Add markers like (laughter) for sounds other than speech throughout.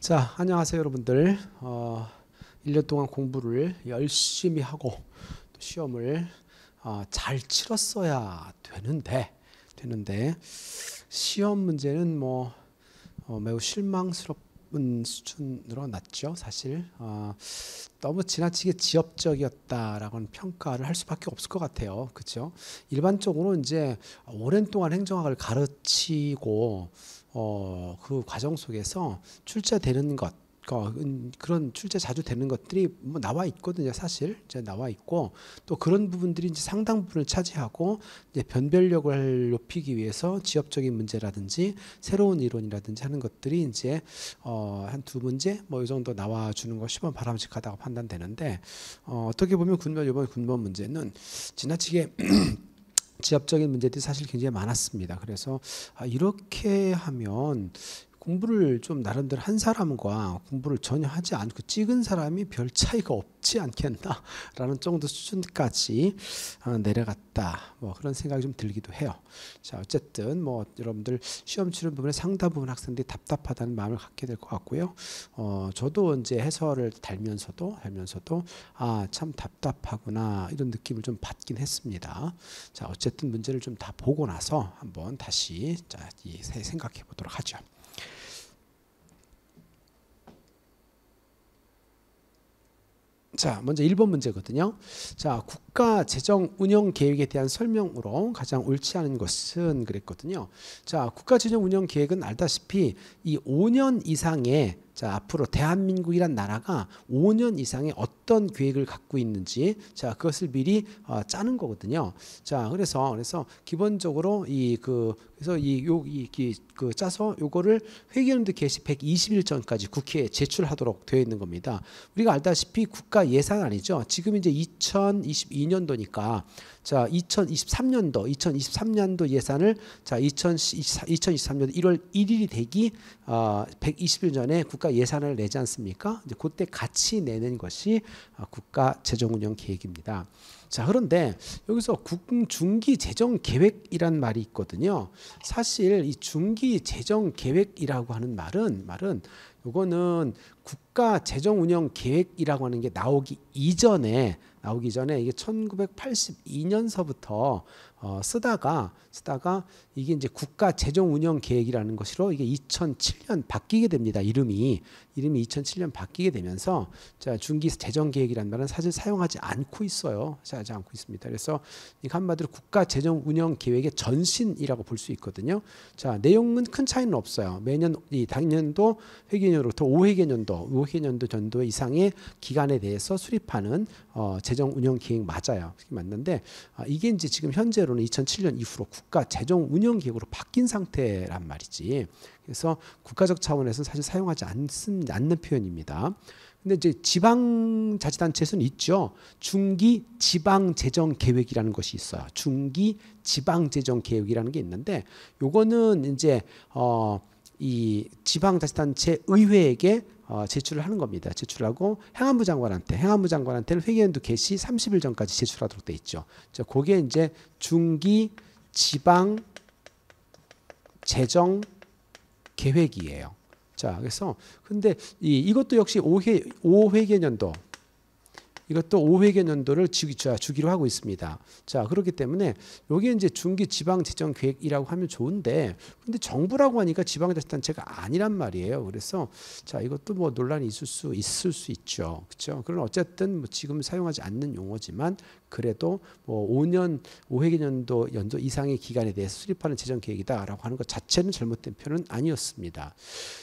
자, 안녕하세요, 여러분들. 어, 1년 동안 공부를 열심히 하고 또 시험을 어, 잘 치렀어야 되는데 되는데 시험 문제는 뭐 어, 매우 실망스러운 수준으로 났죠. 사실 어, 너무 지나치게 지엽적이었다라고는 평가를 할 수밖에 없을 것 같아요. 그렇죠? 일반적으로 이제 오랜 동안 행정학을 가르치고 어, 그 과정 속에서 출제되는 것 어, 그런 출제 자주 되는 것들이 뭐 나와 있거든요 사실 이제 나와 있고 또 그런 부분들이 이제 상당 부분을 차지하고 이제 변별력을 높이기 위해서 지엽적인 문제라든지 새로운 이론이라든지 하는 것들이 이제 어, 한두 문제 뭐 이 정도 나와 주는 것이 바람직하다고 판단되는데 어, 어떻게 보면 군번 이번 군번 문제는 지나치게 (clears throat) 지압적인 문제들이 사실 굉장히 많았습니다. 그래서 아, 이렇게 하면 공부를 좀 나름대로 한 사람과 공부를 전혀 하지 않고 찍은 사람이 별 차이가 없지 않겠나라는 정도 수준까지 어, 내려갔다. 뭐 그런 생각이 좀 들기도 해요. 자, 어쨌든 뭐 여러분들 시험 치는 부분에 상당 부분 학생들이 답답하다는 마음을 갖게 될 것 같고요. 어, 저도 이제 해설을 달면서도 달면서도 아, 참 답답하구나 이런 느낌을 좀 받긴 했습니다. 자, 어쨌든 문제를 좀 다 보고 나서 한번 다시 자, 생각해 보도록 하죠. 자, 먼저 1번 문제거든요. 자, 국가 재정 운영 계획에 대한 설명으로 가장 옳지 않은 것은 그랬거든요. 자, 국가 재정 운영 계획은 알다시피 이 5년 이상의 자, 앞으로 대한민국이란 나라가 5년 이상의 어떤 계획을 갖고 있는지 자, 그것을 미리 어, 짜는 거거든요. 자, 그래서 그래서 기본적으로 이 그 그래서 이요이그 짜서 요거를 회계연도 개시 120일 전까지 국회에 제출하도록 되어 있는 겁니다. 우리가 알다시피 국가 예산 아니죠. 지금 이제 2022년도니까 자, 2023년도 2023년도 예산을 자, 2 0 2 3년 1월 1일이 되기 어, 120일 전에 국가 예산을 내지 않습니까? 이제 그때 같이 내는 것이 아, 국가 재정운영 계획입니다. 자, 그런데 여기서 중기 재정 계획이란 말이 있거든요. 사실 이 중기 재정 계획이라고 하는 말은 말은 요거는 국가 재정 운영 계획이라고 하는 게 나오기 이전에 나오기 전에 이게 1982년서부터 어, 쓰다가 쓰다가 이게 이제 국가 재정 운영 계획이라는 것으로 이게 2007년 바뀌게 됩니다. 이름이 이름이 2007년 바뀌게 되면서 자 중기 재정 계획이란 말은 사실 사용하지 않고 있어요. 사용하지 않고 있습니다. 그래서 이 한마디로 국가 재정 운영 계획의 전신이라고 볼 수 있거든요. 자 내용은 큰 차이는 없어요. 매년 이 당년도 회계년으로부터 5회계년도, 5회계년도 전도 이상의 기간에 대해서 수립하는 어, 재정 운영 계획 맞아요. 맞는데 아, 이게 이제 지금 현재로는 2007년 이후로 국가 재정 운영 계획으로 바뀐 상태란 말이지. 그래서 국가적 차원에서는 사실 사용하지 않, 않는 표현입니다. 근데 이제 지방 자치단체에는 있죠. 중기 지방 재정 계획이라는 것이 있어요. 중기 지방 재정 계획이라는 게 있는데 요거는 이제 어이 지방 자치단체 의회에게 어, 제출을 하는 겁니다. 제출하고 행안부 장관한테 행안부 장관한테는 회계연도 개시 30일 전까지 제출하도록 돼 있죠. 자, 그게 이제 중기 지방 재정 계획이에요. 자, 그래서 근데 이, 이것도 역시 5회, 5회 개년도 이것도 5회계 연도를 주기로 하고 있습니다. 자, 그렇기 때문에 여기 이제 중기 지방 재정 계획이라고 하면 좋은데 근데 정부라고 하니까 지방 자치단체가 아니란 말이에요. 그래서 자, 이것도 뭐 논란이 있을 수 있을 수 있죠. 그렇죠? 그럼 어쨌든 뭐 지금 사용하지 않는 용어지만 그래도 뭐 5년 5회계 연도 연도 이상의 기간에 대해 수립하는 재정 계획이다라고 하는 것 자체는 잘못된 표현은 아니었습니다.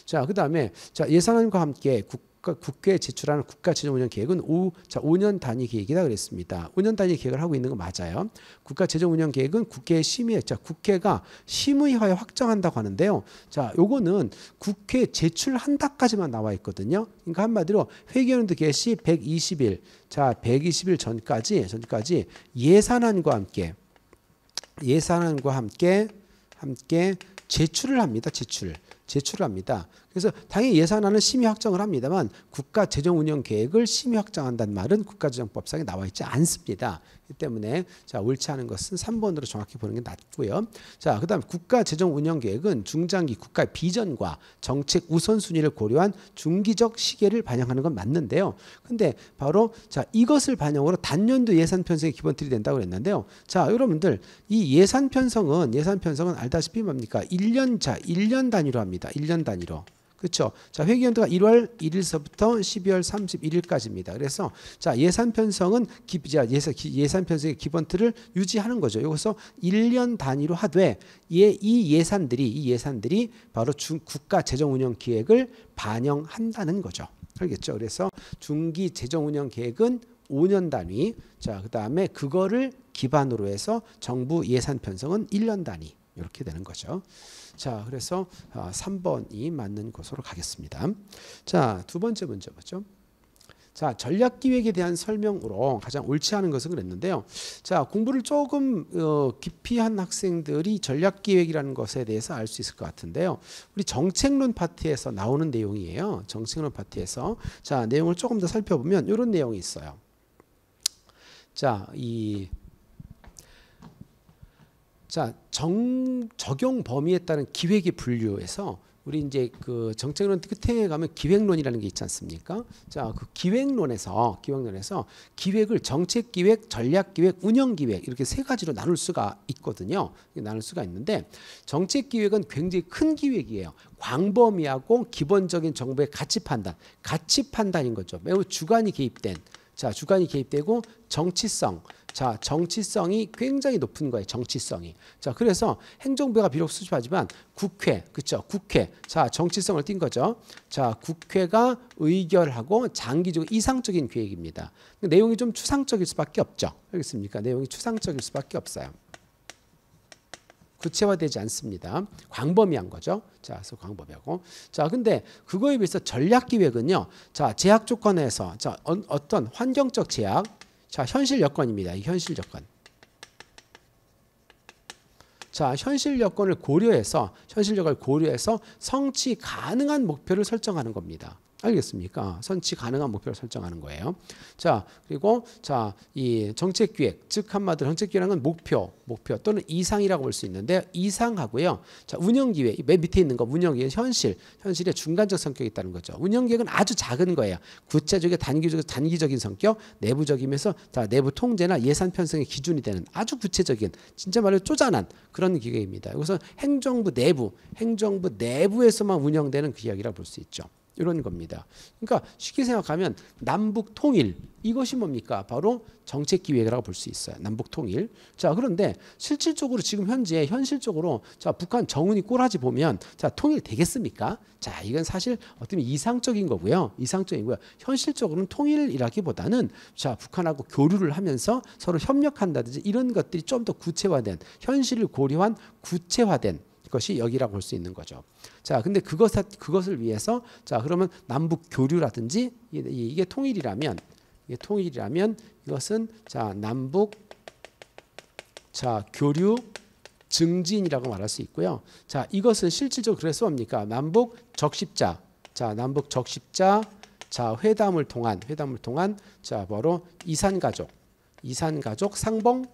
자, 그다음에 자, 예산안과 함께 국 국가 국회에 제출하는 국가 재정 운영 계획은 5, 자 5년 단위 계획이다 그랬습니다. 5년 단위 계획을 하고 있는 거 맞아요. 국가 재정 운영 계획은 국회에 심의해 자 국회가 심의하에 확정한다고 하는데요. 자 요거는 국회에 제출한다까지만 나와 있거든요. 그러니까 한마디로 회계연도 개시 120일 자 120일 전까지 전까지 예산안과 함께 예산안과 함께 함께 제출을 합니다. 제출. 제출을 합니다. 그래서 당연히 예산안은 심의 확정을 합니다만 국가 재정 운영 계획을 심의 확정한다는 말은 국가재정법상에 나와 있지 않습니다. 때문에 자 옳지 않은 것은 3번으로 정확히 보는 게 낫고요. 자 그다음 국가 재정 운영 계획은 중장기 국가 비전과 정책 우선순위를 고려한 중기적 시계를 반영하는 건 맞는데요. 근데 바로 자 이것을 반영으로 단년도 예산 편성의 기본 틀이 된다고 그랬는데요. 자 여러분들 이 예산 편성은 예산 편성은 알다시피 뭡니까? 1년 자 1년 단위로 합니다. 1년 단위로. 그렇죠? 자, 회계 연도가 1월 1일서부터 12월 31일까지입니다. 그래서 자, 예산 편성은 기, 자, 예산, 예산 편성의 기본 틀을 유지하는 거죠. 여기서 1년 단위로 하되 예, 이 예산들이 이 예산들이 바로 중, 국가 재정 운영 기획을 반영한다는 거죠. 알겠죠? 그래서 중기 재정 운영 계획은 5년 단위. 자, 그다음에 그거를 기반으로 해서 정부 예산 편성은 1년 단위. 이렇게 되는 거죠. 자, 그래서 3번이 아, 맞는 것으로 가겠습니다. 자, 두 번째 문제 맞죠 자, 전략 기획에 대한 설명으로 가장 옳지 않은 것은 그랬는데요. 자, 공부를 조금 어, 깊이 한 학생들이 전략 기획이라는 것에 대해서 알 수 있을 것 같은데요. 우리 정책론 파트에서 나오는 내용이에요. 정책론 파트에서 자, 내용을 조금 더 살펴보면 이런 내용이 있어요. 자, 이 자, 정, 적용 범위에 따른 기획이 분류해서 우리 이제 그 정책론 끝에 가면 기획론이라는 게 있지 않습니까? 자, 그 기획론에서 기획론에서 기획을 정책 기획, 전략 기획, 운영 기획 이렇게 세 가지로 나눌 수가 있거든요. 나눌 수가 있는데 정책 기획은 굉장히 큰 기획이에요. 광범위하고 기본적인 정부의 가치 판단, 가치 판단인 거죠. 매우 주관이 개입된 자, 주관이 개입되고 정치성 자, 정치성이 굉장히 높은 거예요. 정치성이. 자, 그래서 행정부가 비록 수집하지만 국회, 그쵸 국회. 자, 정치성을 띈 거죠. 자, 국회가 의결하고 장기적 이상적인 계획입니다. 내용이 좀 추상적일 수밖에 없죠. 알겠습니까? 내용이 추상적일 수밖에 없어요. 구체화되지 않습니다. 광범위한 거죠. 자, 그래서 광범위하고. 자, 근데 그거에 비해서 전략 기획은요. 자, 제약 조건에서 자, 어, 어떤 환경적 제약 자, 현실 여건입니다. 이 현실 여건. 자, 현실 여건을 고려해서 현실 여건을 고려해서 성취 가능한 목표를 설정하는 겁니다. 알겠습니까? 선치 가능한 목표를 설정하는 거예요. 자, 그리고 자, 이 정책 기획, 즉 한마디로 정책 기획이라 목표, 목표 또는 이상이라고 볼 수 있는데 이상하고요. 자, 운영 기획, 맨 밑에 있는 거 운영 기획 현실, 현실의 중간적 성격이 있다는 거죠. 운영 기획은 아주 작은 거예요. 구체적인 단기적 단기적인 성격, 내부적이면서 자, 내부 통제나 예산 편성의 기준이 되는 아주 구체적인 진짜 말로 쪼잔한 그런 기획입니다. 여기서 행정부 내부, 행정부 내부에서만 운영되는 그 기획이라고 볼 수 있죠. 이런 겁니다. 그러니까 쉽게 생각하면 남북 통일 이것이 뭡니까? 바로 정책 기획이라고 볼 수 있어요. 남북 통일. 자, 그런데 실질적으로 지금 현재 현실적으로 자, 북한 정은이 꼬라지 보면 자, 통일 되겠습니까? 자, 이건 사실 어떻게 이상적인 거고요. 이상적인거요 현실적으로는 통일이라기보다는 자, 북한하고 교류를 하면서 서로 협력한다든지 이런 것들이 좀 더 구체화된 현실을 고려한 구체화된 것이 여기라고 볼 수 있는 거죠. 자, 근데 그것 그것을 위해서 자 그러면 남북 교류라든지 이게 통일이라면 이게 통일이라면 이것은 자 남북 자 교류 증진이라고 말할 수 있고요. 자 이것은 실질적으로 그래서 뭡니까 남북 적십자 자 남북 적십자 자 회담을 통한 회담을 통한 자 바로 이산 가족 이산 가족 상봉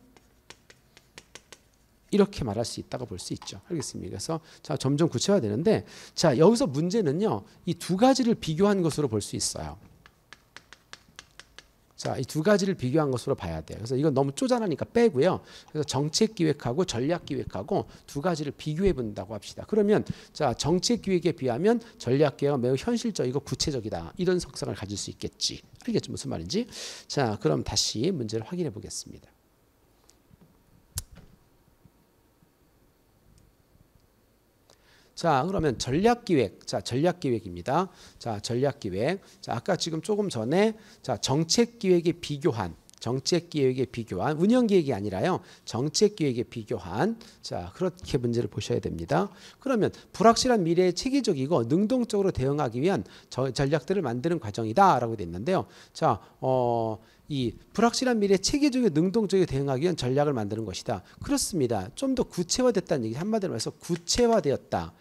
이렇게 말할 수 있다고 볼 수 있죠. 알겠습니다. 그래서 자 점점 구체화되는데 자 여기서 문제는요 이 두 가지를 비교한 것으로 볼 수 있어요. 자, 이 두 가지를 비교한 것으로 봐야 돼요. 그래서 이건 너무 쪼잔하니까 빼고요. 그래서 정책 기획하고 전략 기획하고 두 가지를 비교해 본다고 합시다. 그러면 자, 정책 기획에 비하면 전략 계획은 매우 현실적이고 구체적이다. 이런 속성을 가질 수 있겠지. 알겠죠? 무슨 말인지? 자, 그럼 다시 문제를 확인해 보겠습니다. 자, 그러면 전략 기획. 자, 전략 기획입니다. 자, 전략 기획. 자, 아까 지금 조금 전에 자, 정책 기획에 비교한 정책 기획에 비교한 운영 기획이 아니라요. 정책 기획에 비교한 자, 그렇게 문제를 보셔야 됩니다. 그러면 불확실한 미래에 체계적이고 능동적으로 대응하기 위한 저, 전략들을 만드는 과정이다라고 돼 있는데요. 자, 어, 이 불확실한 미래 체계적이고 능동적으 대응하기 위한 전략을 만드는 것이다. 그렇습니다. 좀 더 구체화됐다는 얘기 한마디로 해서 구체화되었다.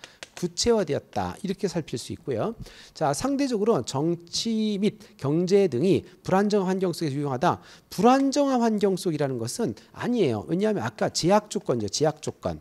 구체화되었다. 이렇게 살필 수 있고요. 자, 상대적으로 정치 및 경제 등이 불안정한 환경 속에서 유용하다. 불안정한 환경 속이라는 것은 아니에요. 왜냐하면 아까 제약 조건이죠. 제약 조건.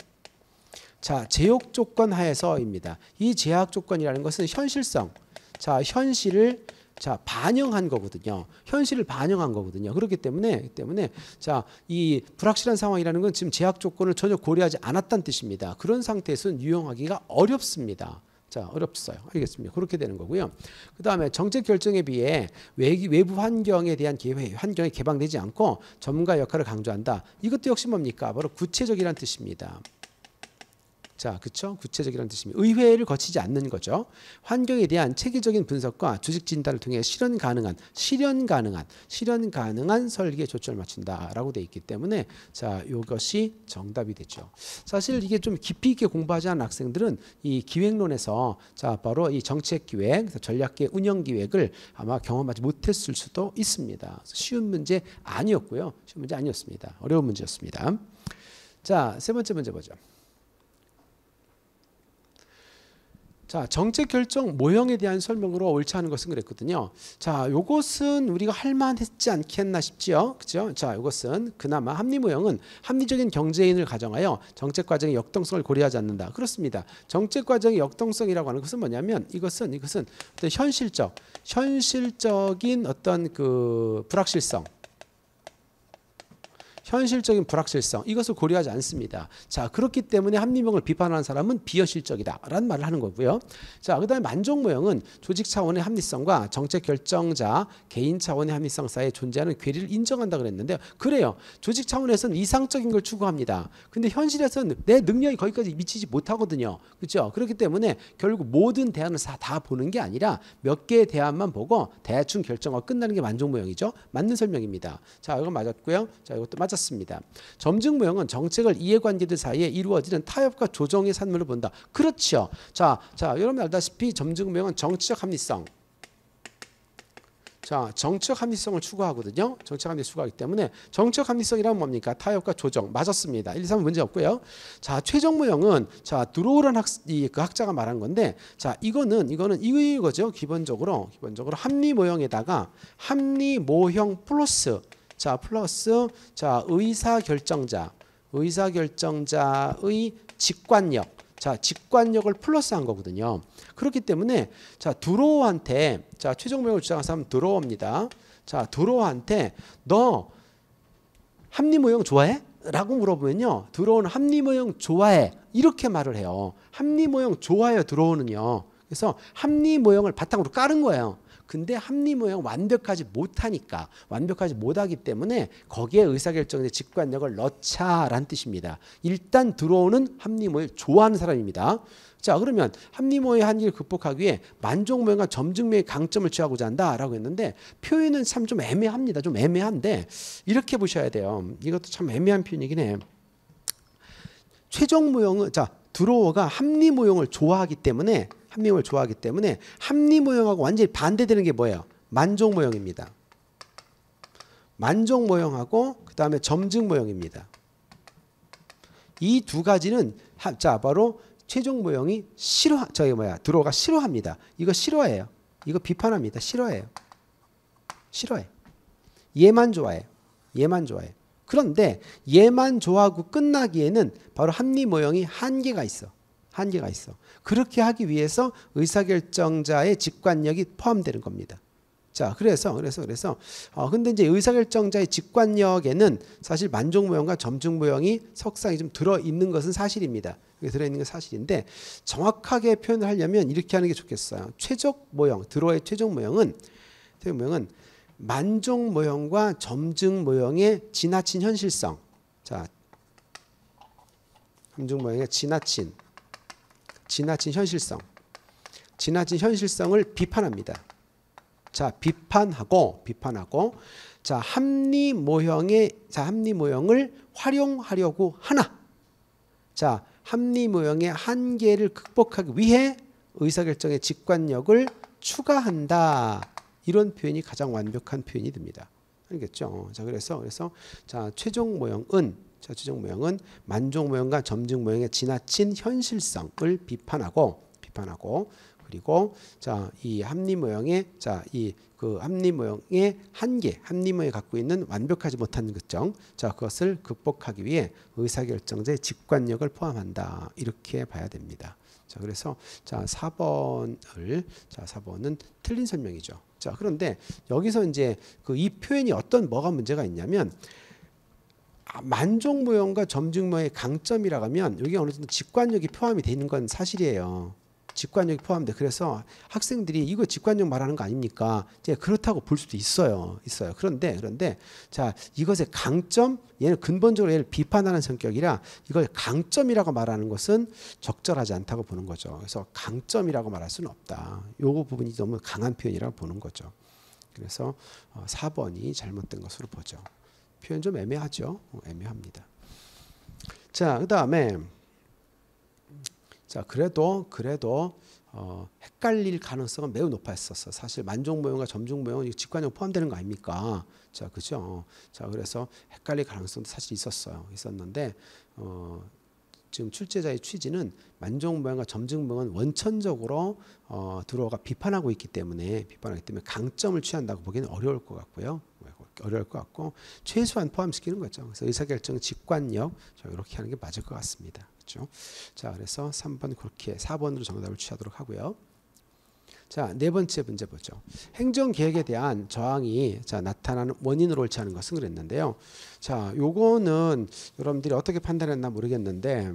자, 제약 조건 하에서입니다. 이 제약 조건이라는 것은 현실성. 자, 현실을 자 반영한 거거든요. 현실을 반영한 거거든요. 그렇기 때문에 때문에 자 이 불확실한 상황이라는 건 지금 제약 조건을 전혀 고려하지 않았다는 뜻입니다. 그런 상태에서는 유용하기가 어렵습니다. 자 어렵어요. 알겠습니다. 그렇게 되는 거고요. 그 다음에 정책 결정에 비해 외부 환경에 대한 계회 환경이 개방되지 않고 전문가 역할을 강조한다. 이것도 역시 뭡니까? 바로 구체적이라는 뜻입니다. 자, 그렇죠 구체적이라는 뜻입니다. 의회를 거치지 않는 거죠. 환경에 대한 체계적인 분석과 조직 진단을 통해 실현 가능한, 실현 가능한, 실현 가능한 설계 조치를 마친다라고 돼 있기 때문에 자, 이것이 정답이 되죠. 사실 이게 좀 깊이 있게 공부하지 않은 학생들은 이 기획론에서 자, 바로 이 정책 기획, 전략계 운영 기획을 아마 경험하지 못했을 수도 있습니다. 쉬운 문제 아니었고요. 쉬운 문제 아니었습니다. 어려운 문제였습니다. 자, 세 번째 문제 보죠. 자, 정책 결정 모형에 대한 설명으로 옳지 않은 것은 그랬거든요. 자, 요것은 우리가 할 만했지 않겠나 싶지요. 그죠? 자, 요것은 그나마 합리 모형은 합리적인 경제인을 가정하여 정책 과정의 역동성을 고려하지 않는다. 그렇습니다. 정책 과정의 역동성이라고 하는 것은 뭐냐면 이것은 이것은 현실적 현실적인 어떤 그 불확실성 현실적인 불확실성 이것을 고려하지 않습니다. 자 그렇기 때문에 합리명을 비판하는 사람은 비현실적이다라는 말을 하는 거고요. 자 그다음에 만족 모형은 조직 차원의 합리성과 정책 결정자 개인 차원의 합리성 사이에 존재하는 괴리를 인정한다 그랬는데 요 그래요. 조직 차원에서는 이상적인 걸 추구합니다. 근데 현실에서는 내 능력이 거기까지 미치지 못하거든요. 그렇죠? 그렇기 때문에 결국 모든 대안을 다 보는 게 아니라 몇 개의 대안만 보고 대충 결정하고 끝나는 게 만족 모형이죠. 맞는 설명입니다. 자 이건 맞았고요. 자 이것도 맞았. 찾습니다. 점증무형은 정책을 이해관계들 사이에 이루어지는 타협과 조정의 산물을 본다. 그렇죠. 자, 자 여러분 알다시피 점증무형은 정치적 합리성. 자, 정책 합리성을 추구하거든요. 정책 합리 추구하기 때문에 정책 합리성이란 뭡니까? 타협과 조정. 맞았습니다. 1, 2, 3 문제 없고요. 자, 최종 모형은 자, 들어오란 학, 이, 그 학자가 말한 건데 자, 이거는 이거는 이거죠. 기본적으로 기본적으로 합리 모형에다가 합리 모형 플러스 자, 플러스 자, 의사 결정자. 의사 결정자의 직관력. 자, 직관력을 플러스한 거거든요. 그렇기 때문에 자, 드로우한테 자, 최종 명을 주장한 사람 드로우입니다. 자, 드로우한테 너 합리 모형 좋아해? 라고 물어보면요. 드로우는 합리 모형 좋아해. 이렇게 말을 해요. 합리 모형 좋아요 해 드로우는요. 그래서 합리 모형을 바탕으로 깔은 거예요. 근데 합리 모형 완벽하지 못하니까 완벽하지 못하기 때문에 거기에 의사결정의 직관력을 넣자란 뜻입니다. 일단 들어오는 합리 모형을 좋아하는 사람입니다. 자 그러면 합리모의 형 한계를 극복하기 위해 만족모형과 점증모의 강점을 취하고자 한다라고 했는데 표현은 참 좀 애매합니다. 좀 애매한데 이렇게 보셔야 돼요. 이것도 참 애매한 표현이긴 해. 최종 모형은 자드로어가 합리 모형을 좋아하기 때문에 합리형을 모 좋아하기 때문에 합리 모형하고 완전히 반대되는 게 뭐예요? 만족 모형입니다. 만족 모형하고 그 다음에 점증 모형입니다. 이 두 가지는 하, 자 바로 최종 모형이 싫어 저기 뭐야 들어가 싫어합니다. 이거 싫어해요. 이거 비판합니다. 싫어해요. 싫어해. 얘만 좋아해. 얘만 좋아해. 그런데 얘만 좋아하고 끝나기에는 바로 합리 모형이 한계가 있어. 한계가 있어. 그렇게 하기 위해서 의사결정자의 직관력이 포함되는 겁니다. 자, 그래서 그래서 그래서 어 근데 이제 의사결정자의 직관력에는 사실 만족모형과 점증모형이 석상이 좀 들어 있는 것은 사실입니다. 들어 있는 건 사실인데 정확하게 표현을 하려면 이렇게 하는 게 좋겠어요. 최적 모형, 들어의 최적 모형은 최적 모형은 만족 모형과 점증 모형의 지나친 현실성. 자, 함중 모형의 지나친 지나친 현실성, 지나친 현실성을 비판합니다. 자, 비판하고 비판하고 자, 합리 모형의 자, 합리 모형을 활용하려고 하나. 자, 합리 모형의 한계를 극복하기 위해 의사결정의 직관력을 추가한다. 이런 표현이 가장 완벽한 표현이 됩니다. 알겠죠? 자, 그래서 그래서 자, 최종 모형은 자치적 모형은 만족 모형과 점증 모형의 지나친 현실성을 비판하고 비판하고 그리고 자이 합리 모형의 자이 그 합리 모형의 한계, 합리 모형이 갖고 있는 완벽하지 못한 특정, 자 그것을 극복하기 위해 의사결정제 직관력을 포함한다 이렇게 봐야 됩니다. 자 그래서 자 4번을 자 4번은 틀린 설명이죠. 자 그런데 여기서 이제 그 이 표현이 어떤 뭐가 문제가 있냐면 만족무용과 점증무용의 강점이라고 하면 여기 어느 정도 직관력이 포함이 돼 있는 건 사실이에요. 직관력이 포함돼. 그래서 학생들이 이거 직관력 말하는 거 아닙니까? 이제 그렇다고 볼 수도 있어요. 있어요. 그런데 그런데 자 이것의 강점 얘는 근본적으로 얘를 비판하는 성격이라 이걸 강점이라고 말하는 것은 적절하지 않다고 보는 거죠. 그래서 강점이라고 말할 수는 없다. 요거 부분이 너무 강한 표현이라고 보는 거죠. 그래서 4번이 어, 잘못된 것으로 보죠. 표현 좀 애매하죠. 어, 애매합니다. 자, 그 다음에 자 그래도 그래도 어, 헷갈릴 가능성은 매우 높았었어. 사실 만족 모형과 점중 모형은 직관형 포함되는 거 아닙니까? 자, 그죠? 어, 자, 그래서 헷갈릴 가능성도 사실 있었어요. 있었는데 어, 지금 출제자의 취지는 만족모형과 점증모형은 원천적으로 어, 들어가 비판하고 있기 때문에 비판하기 때문에 강점을 취한다고 보기는 어려울 것 같고요. 어려울 것 같고 최소한 포함시키는 거죠. 그래서 의사결정 직관력 이렇게 하는 게 맞을 것 같습니다. 그렇죠? 자, 그래서 3번 그렇게 4번으로 정답을 취하도록 하고요. 자, 네 번째 문제 보죠. 행정 계획에 대한 저항이 자, 나타나는 원인으로 옳지 않은 것은 그랬는데요. 자, 요거는 여러분들이 어떻게 판단했나 모르겠는데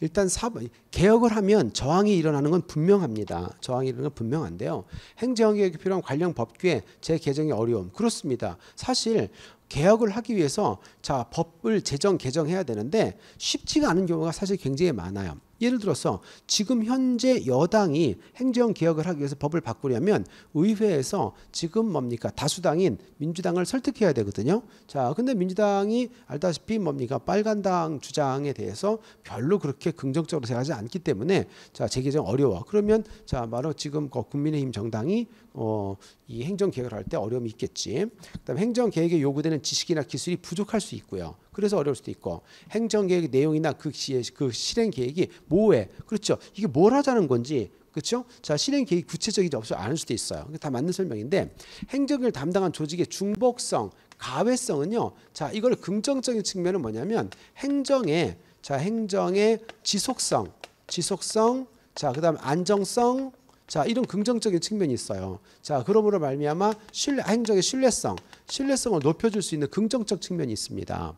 일단 사, 개혁을 하면 저항이 일어나는 건 분명합니다. 저항이 일어나는 건 분명한데요. 행정개혁이 필요한 관련 법규에 재개정의 어려움 그렇습니다. 사실 개혁을 하기 위해서 자 법을 제정 개정해야 되는데 쉽지가 않은 경우가 사실 굉장히 많아요. 예를 들어서 지금 현재 여당이 행정 개혁을 하기 위해서 법을 바꾸려면 의회에서 지금 뭡니까 다수당인 민주당을 설득해야 되거든요. 자, 근데 민주당이 알다시피 뭡니까 빨간당 주장에 대해서 별로 그렇게 긍정적으로 생각하지 않기 때문에 자 재개 정 어려워. 그러면 자 바로 지금 국민의힘 정당이 어이 행정 계획을 할 때 어려움이 있겠지. 그다음 행정 계획에 요구되는 지식이나 기술이 부족할 수 있고요. 그래서 어려울 수도 있고 행정 계획 내용이나 그, 시, 그 실행 계획이 뭐호해 그렇죠. 이게 뭘 하자는 건지 그렇죠? 자 실행 계획 이 구체적이지 없어 않을 수도 있어요. 다 맞는 설명인데 행정을 담당한 조직의 중복성, 가회성은요자 이걸 긍정적인 측면은 뭐냐면 행정의 자 행정의 지속성, 지속성, 자 그다음 안정성, 자, 이런 긍정적인 측면이 있어요. 자, 그러므로 말미암아 신뢰 행정의 신뢰성, 신뢰성을 높여 줄수 있는 긍정적 측면이 있습니다.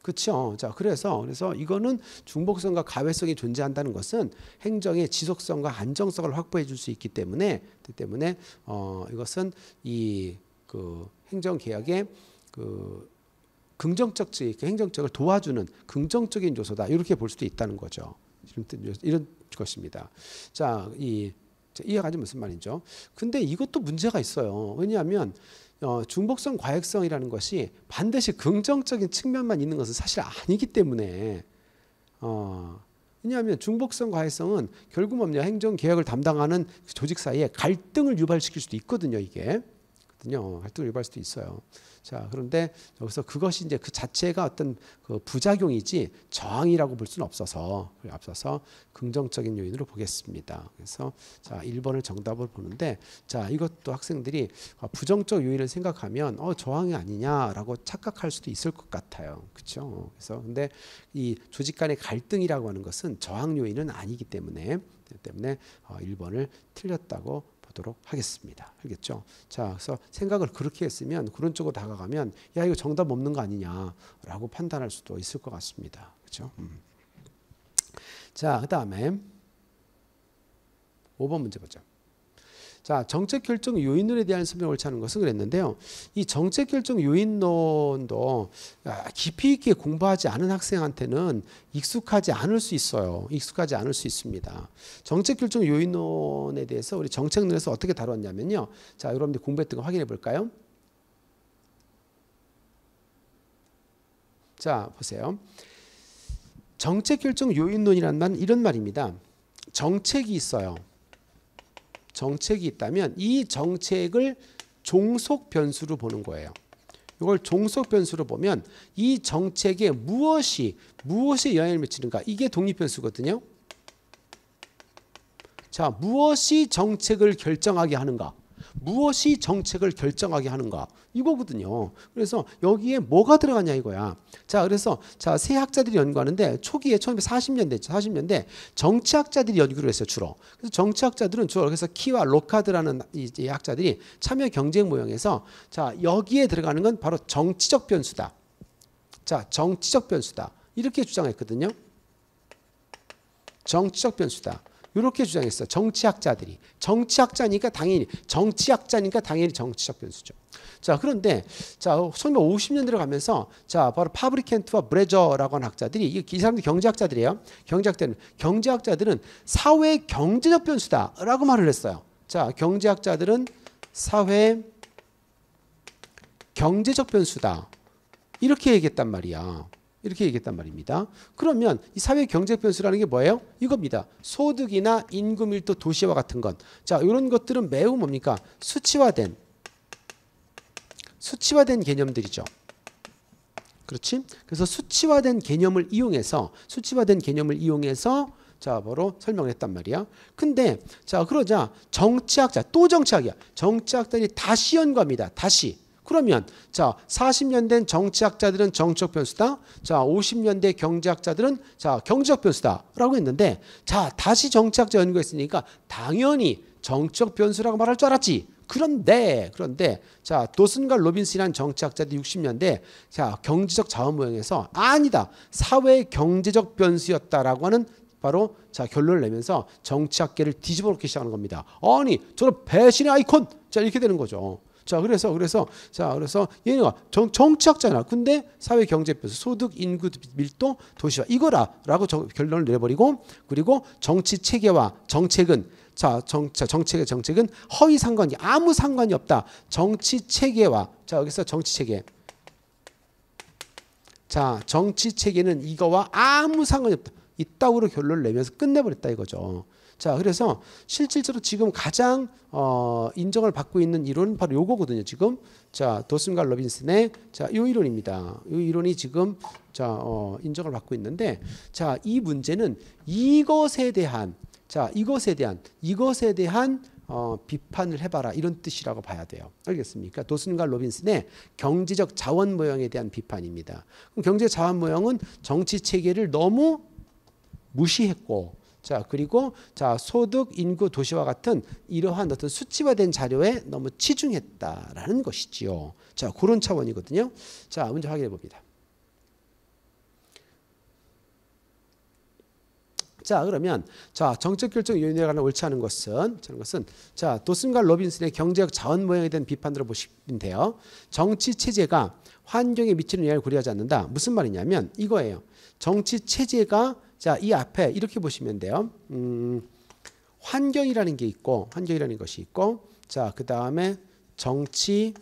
그렇죠. 자, 그래서 그래서 이거는 중복성과 가회성이 존재한다는 것은 행정의 지속성과 안정성을 확보해 줄 수 있기 때문에 때문에 어 이것은 이 그 행정 계약의 그 긍정적 즉 그 행정적을 도와주는 긍정적인 요소다. 이렇게 볼 수도 있다는 거죠. 이런, 이런 것입니다. 자, 이 이해가지 무슨 말이죠? 근데 이것도 문제가 있어요. 왜냐하면 어, 중복성 과액성이라는 것이 반드시 긍정적인 측면만 있는 것은 사실 아니기 때문에 어, 왜냐하면 중복성 과외성은 결국 뭐냐 행정 개혁을 담당하는 조직 사이에 갈등을 유발시킬 수도 있거든요 이게 있거든요. 활동 유발할 수도 있어요. 자, 그런데 여기서 그것이 이제 그 자체가 어떤 그 부작용이지 저항이라고 볼 수는 없어서 앞서서 긍정적인 요인으로 보겠습니다. 그래서 자, 1번을 정답을 보는데 자, 이것도 학생들이 아, 부정적 요인을 생각하면 어, 저항이 아니냐라고 착각할 수도 있을 것 같아요. 그렇 그래서 근데 이 조직 간의 갈등이라고 하는 것은 저항 요인은 아니기 때문에 때문에 1번을 어, 틀렸다고 보도록 하겠습니다. 알겠죠? 자, 그래서 생각을 그렇게 했으면 그런 쪽으로 다가가면 야 이거 정답 없는 거 아니냐라고 판단할 수도 있을 것 같습니다. 그렇죠? 음. 자, 그다음에 5번 문제 보죠. 자, 정책 결정 요인론에 대한 설명을 찾는 것은 그랬는데요. 이 정책 결정 요인론도 아, 깊이 있게 공부하지 않은 학생한테는 익숙하지 않을 수 있어요. 익숙하지 않을 수 있습니다. 정책 결정 요인론에 대해서 우리 정책론에서 어떻게 다뤘냐면요. 자, 여러분들 공부했던 거 확인해 볼까요? 자, 보세요. 정책 결정 요인론이란 말 이런 말입니다. 정책이 있어요. 정책이 있다면 이 정책을 종속 변수로 보는 거예요. 이걸 종속 변수로 보면 이 정책에 무엇이 무엇에 영향을 미치는가 이게 독립 변수거든요. 자, 무엇이 정책을 결정하게 하는가? 무엇이 정책을 결정하게 하는가 이거거든요. 그래서 여기에 뭐가 들어가냐 이거야. 자 그래서 자세 학자들이 연구하는데 초기에 1940년대 40년대 정치학자들이 연구를 했어요 주로. 그래서 정치학자들은 주로 그래서 키와 로카드라는 이 학자들이 참여 경쟁 모형에서 자 여기에 들어가는 건 바로 정치적 변수다. 자 정치적 변수다 이렇게 주장했거든요. 정치적 변수다. 이렇게 주장했어. 정치학자들이. 정치학자니까 당연히 정치학자니까 당연히 정치적 변수죠. 자, 그런데 자, 성경 50년대를 가면서 자, 바로 파브리켄트와 브레저라고 하는 학자들이 이, 이 사람들 경제학자들이에요. 경제학자들은 경제학자들은 사회 경제적 변수다라고 말을 했어요. 자, 경제학자들은 사회 경제적 변수다. 이렇게 얘기했단 말이야. 이렇게 얘기했단 말입니다. 그러면 이 사회 경제 변수라는 게 뭐예요? 이겁니다. 소득이나 임금 밀도 도시와 같은 것. 자, 이런 것들은 매우 뭡니까? 수치화된 수치화된 개념들이죠. 그렇지? 그래서 수치화된 개념을 이용해서 수치화된 개념을 이용해서 자 바로 설명했단 말이야. 근데 자 그러자 정치학자 또 정치학이야. 정치학들이 다시 연구합니다. 다시 그러면 자 40년 된 정치학자들은 정적 치 변수다. 자 50년 대 경제학자들은 자경제적 변수다라고 했는데 자 다시 정치학자 연구했으니까 당연히 정적 치 변수라고 말할 줄 알았지. 그런데 그런데 자 도슨과 로빈슨이란 정치학자들 60년대 자 경제적 자원 모형에서 아니다 사회 경제적 변수였다라고 하는 바로 자 결론을 내면서 정치학계를 뒤집어 놓기 시작하는 겁니다. 아니 저런 배신의 아이콘 자 이렇게 되는 거죠. 자, 그래서 그래서 자, 그래서 얘네가 정, 정치학자나 근데 사회 경제 변 소득 인구 밀도 도시화 이거라라고 결론을 내버리고 그리고 정치 체계와 정책은 자, 정, 자 정책의 정책은 허위 상관이 아무 상관이 없다. 정치 체계와 자, 여기서 정치 체계 자, 정치 체계는 이거와 아무 상관이 없다. 이따구로 결론을 내면서 끝내버렸다 이거죠. 자, 그래서 실질적으로 지금 가장 어, 인정을 받고 있는 이론은 바로 요거거든요. 지금 자, 도슨과 로빈슨의 자, 요 이론입니다. 요 이론이 지금 자, 어, 인정을 받고 있는데 자, 이 문제는 이것에 대한 자, 이것에 대한 이것에 대한 어, 비판을 해봐라 이런 뜻이라고 봐야 돼요. 알겠습니까? 도슨과 로빈슨의 경제적 자원 모형에 대한 비판입니다. 경제 자원 모형은 정치 체계를 너무 무시했고 자, 그리고 자, 소득, 인구, 도시와 같은 이러한 어떤 수치화된 자료에 너무 치중했다라는 것이지요. 자, 그런 차원이거든요. 자, 먼저 확인해 봅니다. 자, 그러면 자, 정책 결정 요인에 관한 옳지 않은 것은 저는 것은 자, 도슨과 로빈슨의 경제학 자원 모형에 대한 비판들을 보시면 돼요. 정치 체제가 환경에 미치는 영향을 고려하지 않는다. 무슨 말이냐면 이거예요. 정치 체제가 자, 이 앞에 이렇게 보시면 돼요. 음, 환경이라는 게 있고 환경이라는 것이 있고 자, 그다음에 정치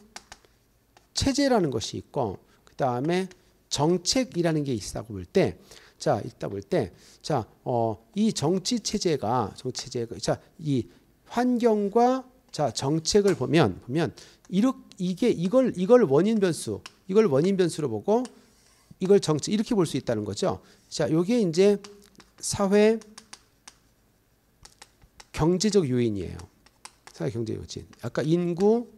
체제라는 것이 있고 그다음에 정책이라는 게 있다고 볼때 자, 있다 볼때 자, 어, 이 정치 체제가 정치 체제가 자, 이 환경과 자, 정책을 보면 보면 이렇게 이게 이걸 이걸 원인 변수 이걸 원인 변수로 보고 이걸 정치 이렇게 볼 수 있다는 거죠. 자, 요게 이제 사회 경제적 요인이에요. 사회 경제 요인. 아까 인구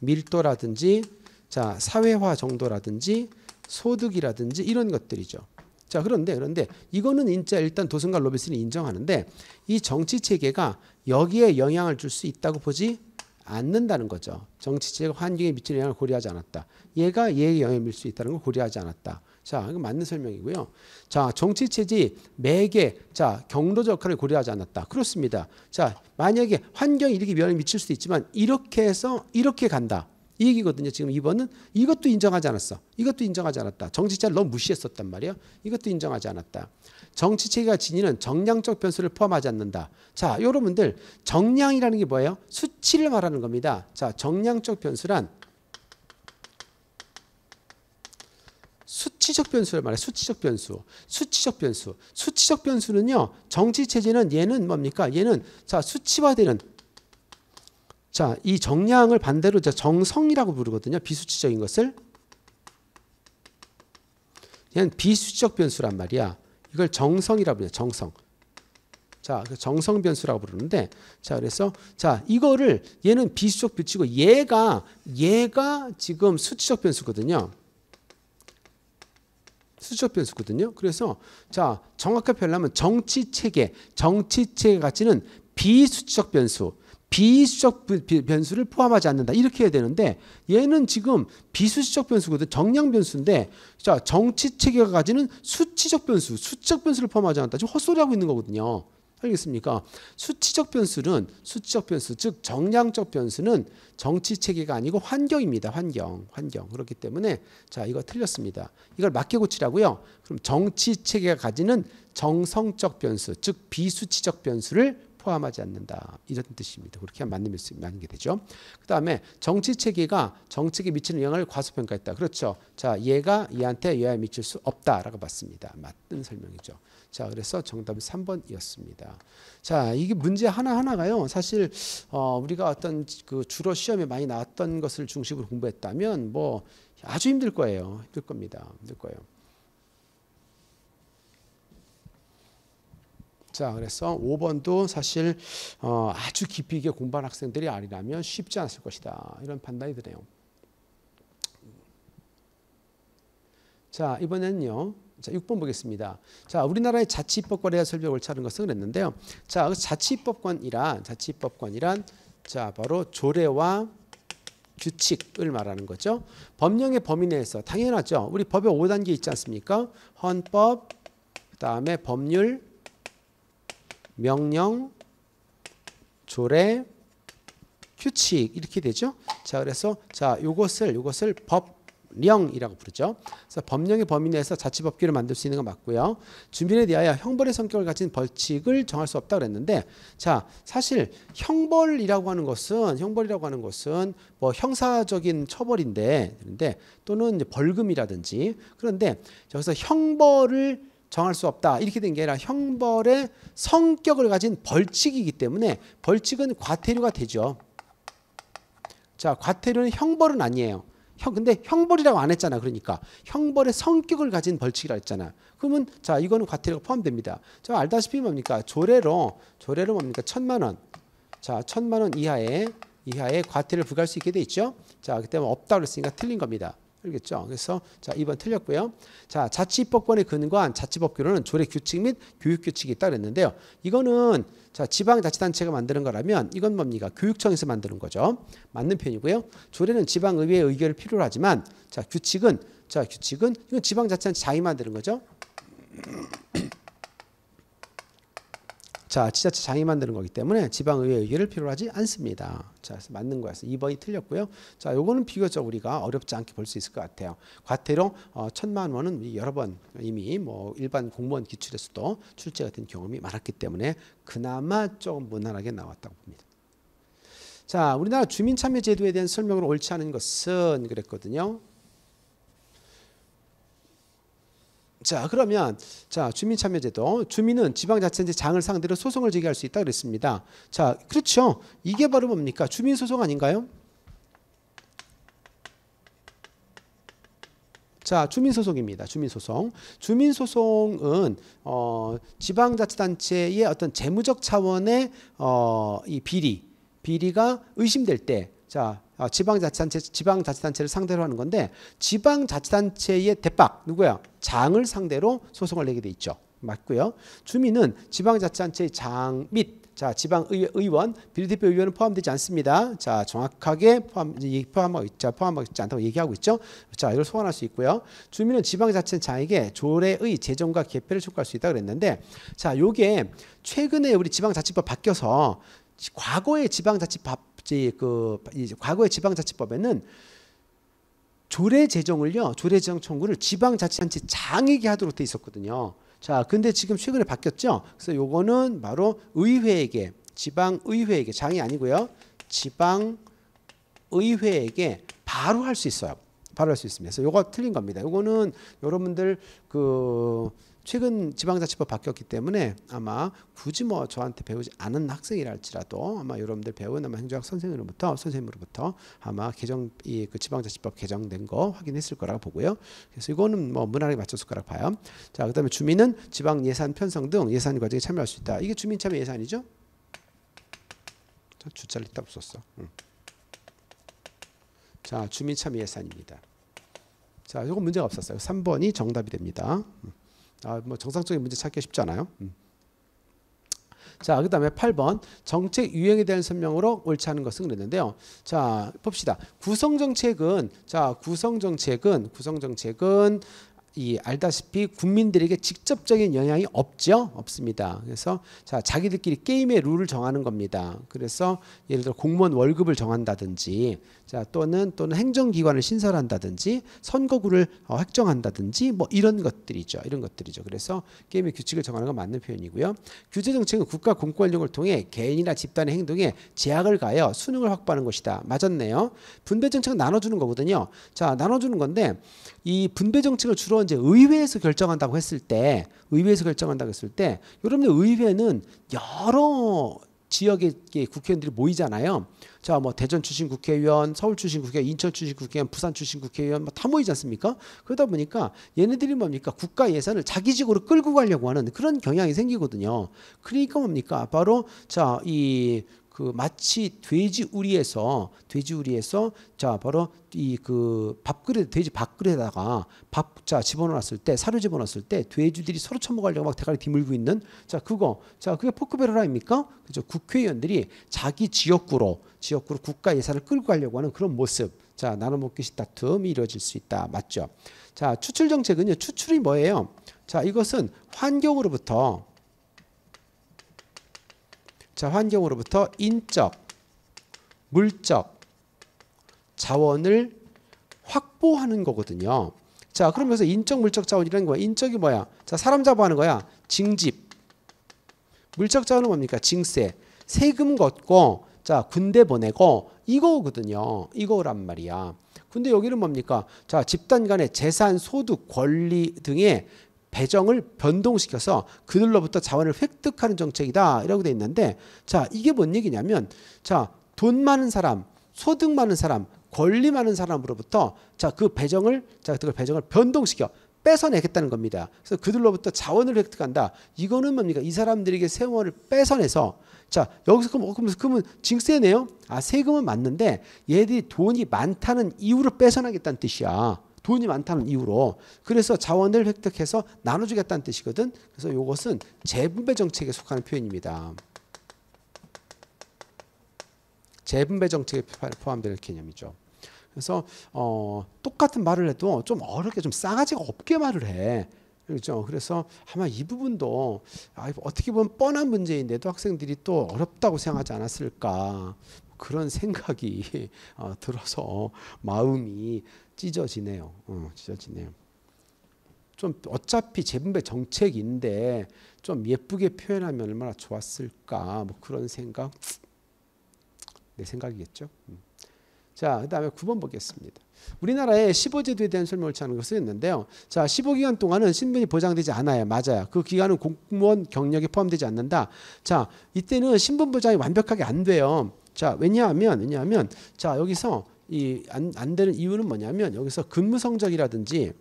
밀도라든지 자, 사회화 정도라든지 소득이라든지 이런 것들이죠. 자, 그런데 그런데 이거는 진짜 일단 도슨과 로비슨이 인정하는데 이 정치 체계가 여기에 영향을 줄 수 있다고 보지 않는다는 거죠. 정치 체계가 환경에 미치는 영향을 고려하지 않았다. 얘가 얘의 영향을 밀수 있다는 걸 고려하지 않았다. 자, 이거 맞는 설명이고요. 자, 정치 체제 매개, 자, 경로적 역할을 고려하지 않았다. 그렇습니다. 자, 만약에 환경이 이렇게 위험을 미칠 수도 있지만 이렇게 해서 이렇게 간다. 이 얘기거든요. 지금 이번은 이것도 인정하지 않았어. 이것도 인정하지 않았다. 정치체를 너무 무시했었단 말이에요. 이것도 인정하지 않았다. 정치체계가 지니는 정량적 변수를 포함하지 않는다. 자, 여러분들 정량이라는 게 뭐예요? 수치를 말하는 겁니다. 자, 정량적 변수란 수치적 변수를 말해 수치적 변수. 수치적 변수. 수치적 변수는요. 정치 체제는 얘는 뭡니까? 얘는 자, 수치화되는 자, 이 정량을 반대로 정성이라고 부르거든요. 비수치적인 것을 얘는 비수치적 변수란 말이야. 이걸 정성이라고 불러요. 정성. 자, 그 정성 변수라고 부르는데, 자, 그래서, 자, 이거를, 얘는 비수적 변수고, 얘가, 얘가 지금 수치적 변수거든요. 수적 변수거든요. 그래서 자 정확하게 표현하면 정치 체계, 정치 체계 가치는 비수적 변수, 비수적 변수를 포함하지 않는다 이렇게 해야 되는데 얘는 지금 비수적 변수거든 정량 변수인데 자 정치 체계가 가지는 수치적 변수, 수적 변수를 포함하지 않는다 지금 헛소리하고 있는 거거든요. 알겠습니까? 수치적 변수는 수치적 변수 즉 정량적 변수는 정치 체계가 아니고 환경입니다. 환경. 환경. 그렇기 때문에 자, 이거 틀렸습니다. 이걸 맞게 고치라고요. 그럼 정치 체계가 가지는 정성적 변수 즉 비수치적 변수를 포함하지 않는다 이런 뜻입니다. 그렇게 하면 맞는 말씀이 맞는 게 되죠. 그 다음에 정치 체계가 정책에 미치는 영향을 과소평가했다. 그렇죠. 자 얘가 얘한테 얘에 미칠 수 없다라고 봤습니다. 맞는 설명이죠. 자, 그래서 정답은 3번이었습니다. 자, 이게 문제 하나하나가요. 사실 어, 우리가 어떤 그 주로 시험에 많이 나왔던 것을 중심으로 공부했다면 뭐 아주 힘들 거예요. 힘들 겁니다. 힘들 거예요. 자, 그래서 5번도 사실 어, 아주 깊이 있게 공부한 학생들이 아니라면 쉽지 않을 것이다. 이런 판단이 드네요. 자, 이번에는요. 자, 6번 보겠습니다. 자, 우리나라의 자치입법관에 대한 설명을 차는 것은 그랬는데요. 자, 그 자치입법관이란 자치입법관이란 자, 바로 조례와 규칙을 말하는 거죠. 법령의 범위 내에서 당연하죠. 우리 법의 5단계 있지 않습니까? 헌법, 그다음에 법률, 명령, 조례, 규칙 이렇게 되죠. 자, 그래서 자, 요것을 요것을 법 법령이라고 부르죠. 그래서 법령의 범위 내에서 자치법규를 만들 수 있는 건 맞고요. 준비에 대하여 형벌의 성격을 가진 벌칙을 정할 수 없다 그랬는데 자 사실 형벌이라고 하는 것은 형벌이라고 하는 것은 뭐 형사적인 처벌인데 그런데 또는 벌금이라든지 그런데 여기서 형벌을 정할 수 없다 이렇게 된 게 아니라 형벌의 성격을 가진 벌칙이기 때문에 벌칙은 과태료가 되죠. 자 과태료는 형벌은 아니에요. 형 근데 형벌이라고 안 했잖아. 그러니까 형벌의 성격을 가진 벌칙이라 했잖아. 그러면 자 이거는 과태료가 포함됩니다. 자 알다시피 뭡니까 조례로 조례로 뭡니까 천만 원. 자 천만 원이하에이하에 과태를 료 부과할 수 있게 돼 있죠. 자 그때 뭐 없다 그랬으니까 틀린 겁니다. 알겠죠? 그래서 자 2번 틀렸고요. 자 자치법권에 근거한 자치법규로는 조례 규칙 및 교육 규칙이 따르는데요 이거는 자 지방자치단체가 만드는 거라면 이건 뭡니까? 교육청에서 만드는 거죠. 맞는 편이고요. 조례는 지방의회의 의결을 필요로 하지만 자 규칙은 자 규칙은 이건 지방자치단체 자의 만드는 거죠. 자, 지자체 장이 만드는 거기 때문에 지방의회 의결을 필요로 하지 않습니다. 자, 맞는 거였어요. 2번이 틀렸고요. 자, 요거는 비교적 우리가 어렵지 않게 볼 수 있을 것 같아요. 과태료 어, 천만 원은 여러 번 이미 뭐 일반 공무원 기출에서도 출제가 된 경험이 많았기 때문에 그나마 조금 무난하게 나왔다고 봅니다. 자, 우리나라 주민참여제도에 대한 설명을 옳지 않은 것은 그랬거든요. 자 그러면 자 주민 참여제도 주민은 지방 자치단체 장을 상대로 소송을 제기할 수 있다 그랬습니다. 자 그렇죠. 이게 바로 뭡니까 주민 소송 아닌가요? 자 주민소송입니다. 주민소송. 주민소송은 어, 지방자치단체의 어떤 재무적 차원의 어, 이 비리 비리가 의심될 때 자, 아, 지방자치단체, 지방자치단체를 상대로 하는 건데 지방자치단체의 대박 누구야? 장을 상대로 소송을 내게 돼 있죠. 맞고요. 주민은 지방자치단체의 장 및 자, 지방의원, 의 비례대표 의원은 포함되지 않습니다. 자, 정확하게 포함, 포함하고, 있 자, 포함하고 있지 않다고 얘기하고 있죠. 자, 이걸 소환할 수 있고요. 주민은 지방자치단체장에게 조례의 재정과 개폐를 촉구할 수 있다 고 그랬는데, 자, 요게 최근에 우리 지방자치법 바뀌어서 과거의 지방자치법 그 과거의 지방자치법에는 조례 제정을요, 조례 제정 청구를 지방자치단체 장에게 하도록 돼 있었거든요. 자, 근데 지금 최근에 바뀌었죠. 그래서 요거는 바로 의회에게 지방의회에게 장이 아니고요, 지방의회에게 바로 할 수 있어요. 바로 할 수 있습니다. 그래서 요거 틀린 겁니다. 요거는 여러분들 그 최근 지방자치법 바뀌었기 때문에 아마 굳이 뭐 저한테 배우지 않은 학생이랄지라도 아마 여러분들 배운 아마 행정학 선생으로부터 님 선생님으로부터 아마 개정 이 그 지방자치법 개정된 거 확인했을 거라고 보고요. 그래서 이거는 뭐 문항에 맞췄을 거라고 봐요. 자, 그다음에 주민은 지방 예산 편성 등 예산 과정에 참여할 수 있다. 이게 주민 참여 예산이죠? 주차를 있다 없었어. 음. 자, 주민 참여 예산입니다. 자, 이거 문제가 없었어요. 3번이 정답이 됩니다. 응. 아, 뭐 정상적인 문제 찾기 쉽지 않아요. 음. 자, 그 다음에 8번 정책 유형에 대한 설명으로 옳지 않은 것은 그랬는데요. 자, 봅시다. 구성정책은 자, 구성정책은 구성정책은 이 알다시피 국민들에게 직접적인 영향이 없죠 없습니다 그래서 자 자기들끼리 게임의 룰을 정하는 겁니다 그래서 예를 들어 공무원 월급을 정한다든지 자, 또는 또는 행정기관을 신설한다든지 선거구를 어, 확정한다든지 뭐 이런 것들이죠. 이런 것들이죠. 그래서 게임의 규칙을 정하는 건 맞는 표현이고요. 규제 정책은 국가 공권력을 통해 개인이나 집단의 행동에 제약을 가해 수능을 확보하는 것이다. 맞았네요. 분배 정책은 나눠주는 거거든요. 자, 나눠주는 건데 이 분배 정책을 주로 이제 의회에서 결정한다고 했을 때 의회에서 결정한다고 했을 때 여러분들 의회는 여러 지역의 국회의원들이 모이잖아요. 자, 뭐 대전 출신 국회의원, 서울 출신 국회의원, 인천 출신 국회의원, 부산 출신 국회의원 뭐다 모이지 않습니까? 그러다 보니까 얘네들이 뭡니까? 국가 예산을 자기 직으로 끌고 가려고 하는 그런 경향이 생기거든요. 그러니까 뭡니까? 바로 자, 이그 마치 돼지우리에서 돼지우리에서 자 바로 이 그 밥그릇 돼지 밥그릇에다가 밥 자 집어넣었을 때 사료 집어넣었을 때 돼지들이 서로 처먹으려고 막 대가리 뒤물고 있는 자 그거 자 그게 포크베럴 아닙니까? 그죠 국회의원들이 자기 지역구로 지역구로 국가 예산을 끌고 가려고 하는 그런 모습 자 나눠 먹기 식다툼이 이루어질 수 있다 맞죠? 자 추출 정책은요 추출이 뭐예요? 자 이것은 환경으로부터 자, 환경으로부터 인적, 물적 자원을 확보하는 거거든요. 자, 그러면서 인적 물적 자원이라는 거야. 인적이 뭐야? 자, 사람 잡아하는 거야. 징집. 물적 자원은 뭡니까? 징세. 세금 걷고 자, 군대 보내고 이거거든요. 이거란 말이야. 근데 여기는 뭡니까? 자, 집단 간의 재산, 소득, 권리 등의 배정을 변동시켜서 그들로부터 자원을 획득하는 정책이다 이라고 돼 있는데 자 이게 뭔 얘기냐면 자돈 많은 사람 소득 많은 사람 권리 많은 사람으로부터 자그 배정을 자그 배정을 변동시켜 뺏어내겠다는 겁니다. 그래서 그들로부터 자원을 획득한다. 이거는 뭡니까? 이 사람들에게 세원을 뺏어내서 자 여기서 그럼 어, 그러면 징세네요. 아 세금은 맞는데 얘들이 돈이 많다는 이유로 뺏어나겠다는 뜻이야. 돈이 많다는 이유로 그래서 자원을 획득해서 나눠주겠다는 뜻이거든. 그래서 이것은 재분배 정책에 속하는 표현입니다. 재분배 정책에 포함될 개념이죠. 그래서 어, 똑같은 말을 해도 좀 어렵게 좀 싸가지가 없게 말을 해. 그렇죠. 그래서 아마 이 부분도 아, 어떻게 보면 뻔한 문제인데도 학생들이 또 어렵다고 생각하지 않았을까 그런 생각이 어, 들어서 마음이 찢어지네요. 어, 찢어지네요. 좀 어차피 재분배 정책인데 좀 예쁘게 표현하면 얼마나 좋았을까 뭐 그런 생각 내 생각이겠죠. 음. 자, 그 다음에 9번 보겠습니다. 우리나라에 15제도에 대한 설명을 하는 것을 했는데요. 자, 15기간 동안은 신분이 보장되지 않아요. 맞아요. 그 기간은 공무원 경력에 포함되지 않는다. 자, 이때는 신분 보장이 완벽하게 안 돼요. 자, 왜냐하면, 왜냐하면, 자, 여기서 이안 안 되는 이유는 뭐냐면 여기서 근무 성적이라든지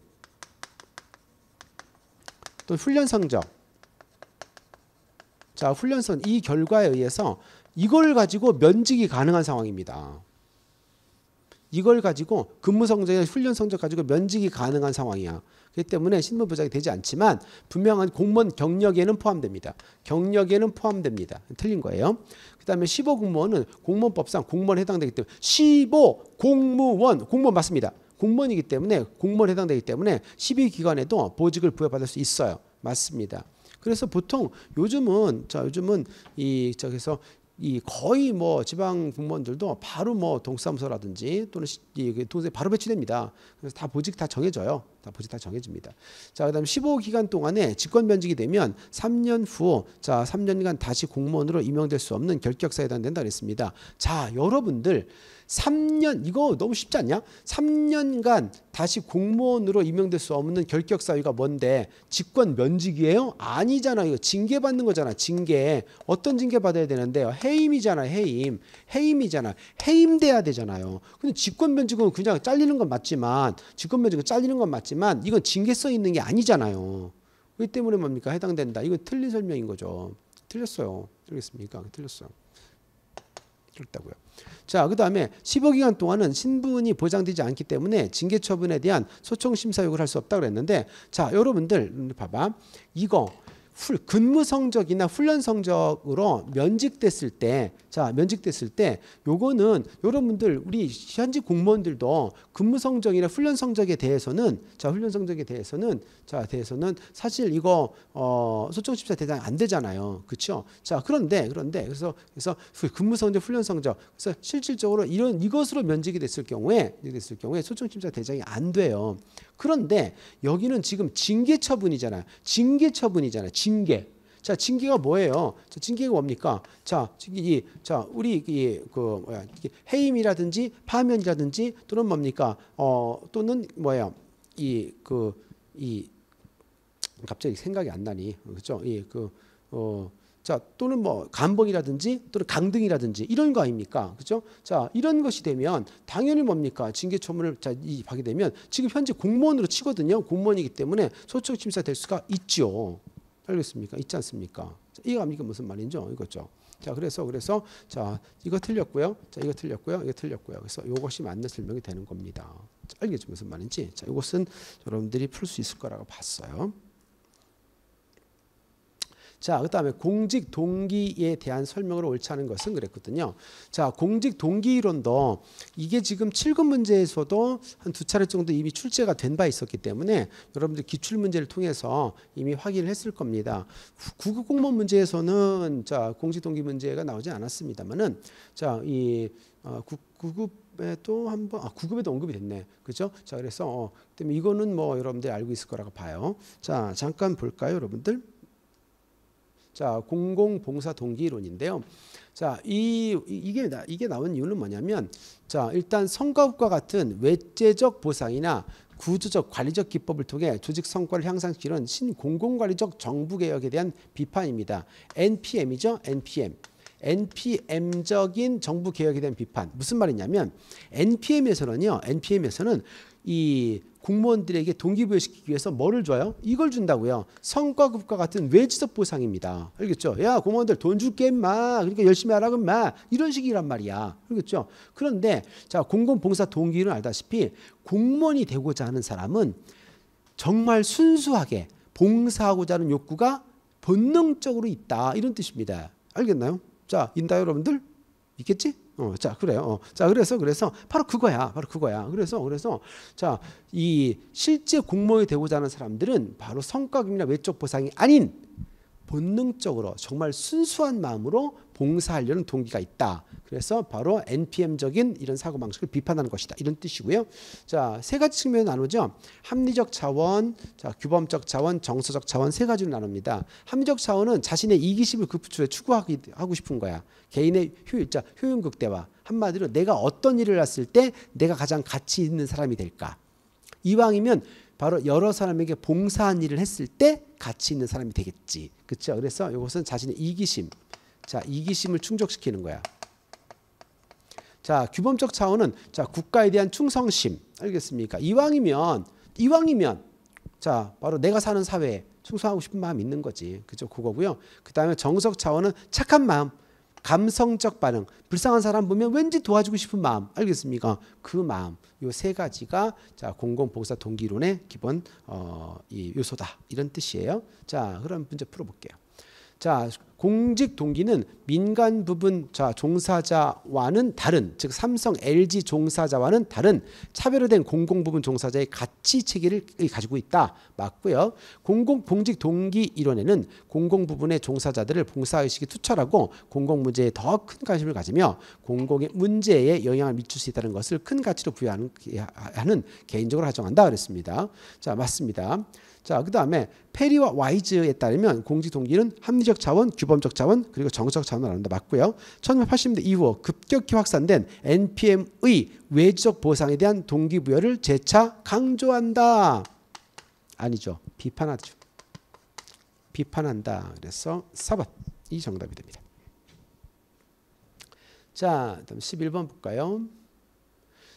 또 훈련 성적 자훈련성이 결과에 의해서 이걸 가지고 면직이 가능한 상황입니다. 이걸 가지고 근무 성적이나 훈련 성적 가지고 면직이 가능한 상황이야. 그렇기 때문에 신분 보장이 되지 않지만 분명한 공무원 경력에는 포함됩니다. 경력에는 포함됩니다. 틀린 거예요. 그다음에 15 공무원은 공무원법상 공무원 에 해당되기 때문에 15 공무원 공무원 맞습니다. 공무원이기 때문에 공무원 에 해당되기 때문에 12기관에도 보직을 부여받을 수 있어요. 맞습니다. 그래서 보통 요즘은 자 요즘은 이 저기서 이 거의 뭐 지방 공무원들도 바로 뭐 동사무소라든지 또는 이 그 동생 바로 배치됩니다. 그래서 다 보직 다 정해져요. 다 보직 다 정해집니다. 자, 그다음 15 기간 동안에 직권 변직이 되면 3년 후 자, 3년간 다시 공무원으로 임명될 수 없는 결격사유당 된다 그랬습니다. 자, 여러분들 3년 이거 너무 쉽지 않냐? 3년간 다시 공무원으로 임명될 수 없는 결격 사유가 뭔데? 직권 면직이에요? 아니잖아. 이거 징계 받는 거잖아. 징계. 어떤 징계 받아야 되는데요? 해임이잖아. 해임. 해임이잖아. 해임돼야 되잖아요. 근데 직권 면직은 그냥 잘리는 건 맞지만 직권 면직은 잘리는 건 맞지만 이건 징계써 있는 게 아니잖아요. 그 때문에 뭡니까? 해당된다. 이건 틀린 설명인 거죠. 틀렸어요. 틀렸습니까? 틀렸어요. 그렇다고요. 자, 그 다음에 15기간 동안은 신분이 보장되지 않기 때문에 징계 처분에 대한 소청 심사욕을 할수 없다 고 그랬는데, 자, 여러분들 봐봐. 이거 훈, 근무 성적이나 훈련 성적으로 면직됐을 때, 자, 면직됐을 때, 요거는 여러분들, 우리 현지 공무원들도 근무 성적이나 훈련 성적에 대해서는, 자, 훈련 성적에 대해서는, 자, 대해서는 사실 이거, 어, 소청집사 대상 안 되잖아요. 그쵸? 자, 그런데, 그런데, 그래서, 그래서 근무 성적, 훈련 성적, 그래서 실질적으로 이런, 이것으로 면직이 됐을 경우에, 됐을 경우에 소청집사 대장이 안 돼요. 그런데 여기는 지금 징계 처분이잖아요. 징계 처분이잖아요. 징계. 자, 징계가 뭐예요? 자, 징계가 뭡니까? 자, 이, 자, 우리 이, 그 뭐야, 해임이라든지 파면이라든지 또는 뭡니까? 어, 또는 뭐야? 이 그 이 갑자기 생각이 안 나니 그죠 이그어 자, 또는 뭐 간봉이라든지 또는 강등이라든지 이런 거 아닙니까? 그죠? 자, 이런 것이 되면 당연히 뭡니까? 징계처분을 자, 이 하게 되면 지금 현재 공무원으로 치거든요. 공무원이기 때문에 소청 심사 될 수가 있죠. 알겠습니까? 있지 않습니까? 자, 이거 압니까 무슨 말인지 이거죠. 자, 그래서 그래서 자, 이거 틀렸고요. 자, 이거 틀렸고요. 이거 틀렸고요. 그래서 이것이 맞는 설명이 되는 겁니다. 자, 알겠죠? 무슨 말인지. 자, 이것은 여러분들이 풀 수 있을 거라고 봤어요. 자, 그다음에 공직 동기에 대한 설명을 옳지 않은 것은 그랬거든요. 자, 공직 동기 이론도 이게 지금 7급 문제에서도 한 두 차례 정도 이미 출제가 된 바 있었기 때문에 여러분들 기출 문제를 통해서 이미 확인을 했을 겁니다. 9급 공무원 문제에서는 자, 공직 동기 문제가 나오지 않았습니다만은 자, 이 어, 9급 급에도 한번 아 구급에도 언급이 됐네 그죠 자 그래서 어, 때문에 이거는 뭐 여러분들이 알고 있을 거라고 봐요 자 잠깐 볼까요 여러분들 자, 공공봉사 동기론인데요 자, 이, 이게, 이게 나온 이유는 뭐냐면, 자, 일단 성과급과 같은 외재적 보상이나 구조적 관리적 기법을 통해 조직 성과를 향상시키는 신공공관리적 정부개혁에 대한 비판입니다. NPM이죠. NPM. NPM적인 정부 개혁에 대한 비판. 무슨 말이냐면 NPM에서는요. NPM에서는 이 공무원들에게 동기부여시키기 위해서 뭐를 줘요? 이걸 준다고요. 성과급과 같은 외지적 보상입니다. 알겠죠? 야 공무원들 돈 줄게 임 마. 그러니까 열심히 하라고 마. 이런 식이란 말이야. 알겠죠? 그런데 자 공공봉사 동기는 알다시피 공무원이 되고자 하는 사람은 정말 순수하게 봉사하고자 하는 욕구가 본능적으로 있다 이런 뜻입니다. 알겠나요? 자인나 여러분들? 있겠지? 어, 자 그래요. 어, 자 그래서 그래서 바로 그거야. 바로 그거야. 그래서 그래서 자 이 실제 공무원이 되고자 하는 사람들은 바로 성과금이나 외적 보상이 아닌 본능적으로 정말 순수한 마음으로 봉사하려는 동기가 있다. 그래서 바로 NPM적인 이런 사고 방식을 비판하는 것이다. 이런 뜻이고요. 자, 세 가지 측면을 나누죠. 합리적 자원, 자, 규범적 자원, 정서적 자원 세 가지로 나눕니다. 합리적 자원은 자신의 이기심을 급부추해 그 추구하고 싶은 거야. 개인의 효율자, 효용 극대화. 한마디로 내가 어떤 일을 했을 때 내가 가장 가치 있는 사람이 될까? 이왕이면 바로 여러 사람에게 봉사한 일을 했을 때 가치 있는 사람이 되겠지. 그렇죠? 그래서 이것은 자신의 이기심, 자, 이기심을 충족시키는 거야. 자, 규범적 차원은 자, 국가에 대한 충성심. 알겠습니까? 이왕이면 이왕이면 자, 바로 내가 사는 사회에 충성하고 싶은 마음이 있는 거지. 그죠? 그거고요. 그다음에 정석 차원은 착한 마음. 감성적 반응, 불쌍한 사람 보면 왠지 도와주고 싶은 마음, 알겠습니까? 그 마음, 요 세 가지가 자 공공복사 동기론의 기본 어, 이 요소다 이런 뜻이에요. 자, 그럼 문제 풀어볼게요. 자, 공직 동기는 민간 부분 자 종사자와는 다른 즉 삼성 LG 종사자와는 다른 차별화된 공공 부분 종사자의 가치 체계를 가지고 있다 맞고요. 공공 공직 동기 이론에는 공공 부분의 종사자들을 봉사 의식이 투철하고 공공 문제에 더 큰 관심을 가지며 공공의 문제에 영향을 미칠 수 있다는 것을 큰 가치로 부여하는 개인적으로 하정한다 그랬습니다. 자 맞습니다. 자, 그 다음에 페리와 와이즈에 따르면 공지동기는 합리적 자원, 규범적 자원, 그리고 정적 자원을 나눈다. 맞고요. 1980년대 이후 급격히 확산된 NPM의 외적 보상에 대한 동기부여를 재차 강조한다. 아니죠. 비판하죠. 비판한다. 그래서 4번이 정답이 됩니다. 자, 다음 11번 볼까요?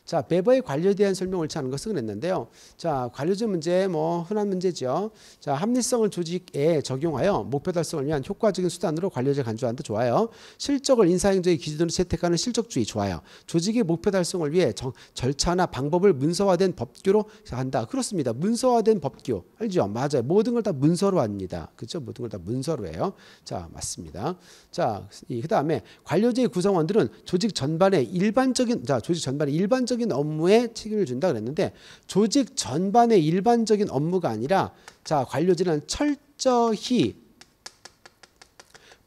자, 베버의 관료에 대한 설명 을지 않은 것은 그랬는데요. 자, 관료제 문제 뭐 흔한 문제죠. 자, 합리성을 조직에 적용하여 목표 달성을 위한 효과적인 수단으로 관료제 간주한다 좋아요. 실적을 인사행정의 기준으로 채택하는 실적주의 좋아요. 조직의 목표 달성을 위해 정, 절차나 방법을 문서화된 법규로 한다. 그렇습니다. 문서화된 법규 알죠? 맞아요. 모든 걸 다 문서로 합니다. 그렇죠? 모든 걸 다 문서로 해요. 자, 맞습니다. 자, 그 다음에 관료제의 구성원들은 조직 전반에 일반적인 자, 조직 전반에 일반적인 한정적인 업무에 책임을 준다 그랬는데 조직 전반의 일반적인 업무가 아니라 자 관료진은 철저히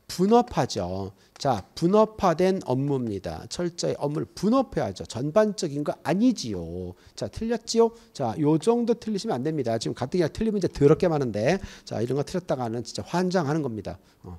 분업하죠. 자 분업화된 업무입니다. 철저히 업무를 분업해야죠. 전반적인 거 아니지요. 자 틀렸지요. 자요 정도 틀리시면 안 됩니다. 지금 가뜩이나 틀리면 이제 더럽게 많은데 자 이런 거 틀렸다가는 진짜 환장하는 겁니다. 어.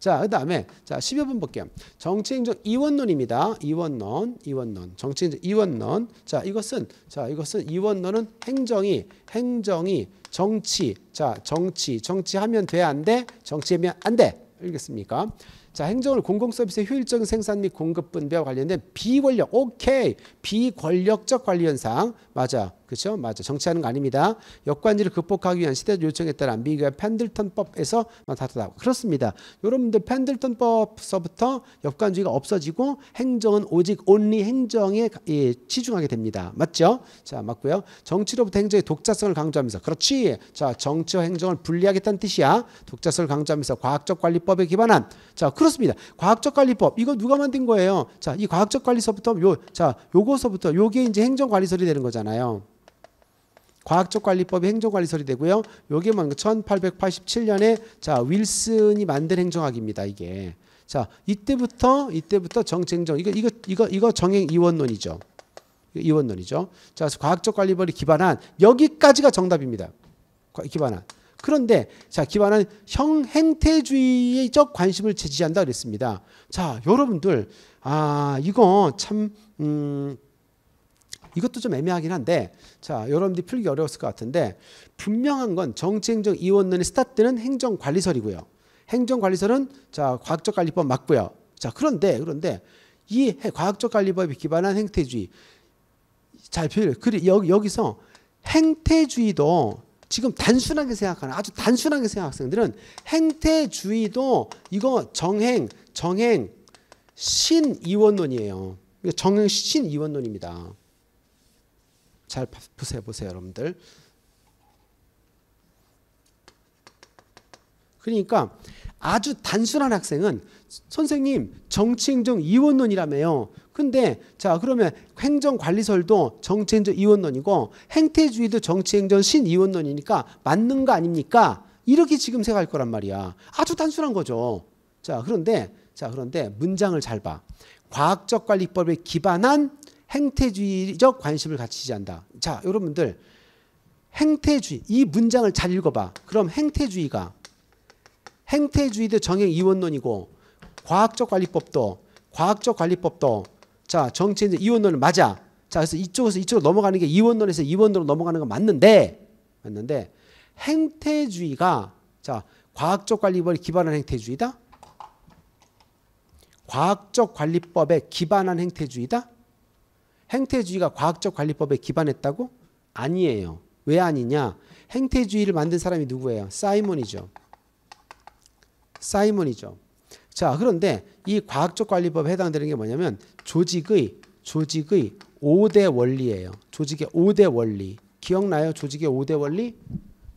자, 그다음에 자, 10여 번 볼게요. 정치행정 이원론입니다. 이원론, 이원론. 정치행정 이원론. 자, 이것은 자, 이것은 이원론은 행정이 행정이 정치. 자, 정치. 정치하면 돼 안 돼? 정치하면 안 돼. 알겠습니까? 자, 행정을 공공 서비스의 효율적인 생산 및 공급 분배와 관련된 비권력. 오케이. 비권력적 관리 현상. 맞아. 그렇죠? 맞아. 정치하는 거 아닙니다. 역관지를 극복하기 위한 시대 요청에 따라 미국의 펜들턴법에서 나타났다. 그렇습니다. 여러분들 펜들턴법서부터 역관주의가 없어지고 행정은 오직 온리 행정에 예, 치중하게 됩니다. 맞죠? 자, 맞고요. 정치로부터 행정의 독자성을 강조하면서 그렇지. 자, 정치와 행정을 분리하겠다는 뜻이야. 독자성을 강조하면서 과학적 관리법에 기반한 자, 그렇습니다. 과학적 관리법. 이거 누가 만든 거예요? 자, 이 과학적 관리서부터 요 자, 요거서부터 요게 이제 행정 관리설이 되는 거잖아. 되아요 과학적 관리법이 행정관리설이 되고요. 요게 뭔 1887년에 자 윌슨이 만든 행정학입니다. 이게 자 이때부터 이때부터 정쟁정 이거 이거 이거 이거 정행 이원론이죠. 이원론이죠. 자 과학적 관리법이 기반한 여기까지가 정답입니다. 기반한 그런데 자 기반한 형 행태주의적 관심을 제지한다 그랬습니다. 자 여러분들 아 이거 참 음. 이것도 좀 애매하긴 한데 자 여러분들이 풀기 어려웠을 것 같은데 분명한 건 정치행정 이원론의 스타트는 행정관리설이고요. 행정관리설은 자 과학적 관리법 맞고요. 자 그런데 그런데 이 과학적 관리법에 기반한 행태주의 잘 표현. 그리 여기 여기서 행태주의도 지금 단순하게 생각하는 아주 단순하게 생각하는 학생들은 행태주의도 이거 정행 정행 신이원론이에요. 정행 신이원론입니다. 잘 푸세요 보세요 여러분들. 그러니까 아주 단순한 학생은 선생님 정치행정 이원론이라며요. 근데 자 그러면 행정관리설도 정치행정 이원론이고 행태주의도 정치행정 신이원론이니까 맞는 거 아닙니까? 이렇게 지금 생각할 거란 말이야. 아주 단순한 거죠. 자 그런데 자 그런데 문장을 잘 봐. 과학적 관리법에 기반한 행태주의적 관심을 갖추지 않다. 자, 여러분들 행태주의 이 문장을 잘 읽어봐. 그럼 행태주의가 행태주의도 정행 이원론이고 과학적 관리법도 과학적 관리법도 자 정치인 이원론은 맞아. 자 그래서 이쪽에서 이쪽으로 넘어가는 게 이원론에서 이원론으로 넘어가는 건 맞는데 맞는데 행태주의가 자 과학적 관리법에 기반한 행태주의다. 과학적 관리법에 기반한 행태주의다. 행태주의가 과학적 관리법에 기반했다고? 아니에요. 왜 아니냐? 행태주의를 만든 사람이 누구예요? 사이먼이죠. 사이먼이죠. 자, 그런데 이 과학적 관리법에 해당되는 게 뭐냐면 조직의 조직의 5대 원리예요. 조직의 5대 원리. 기억나요? 조직의 5대 원리?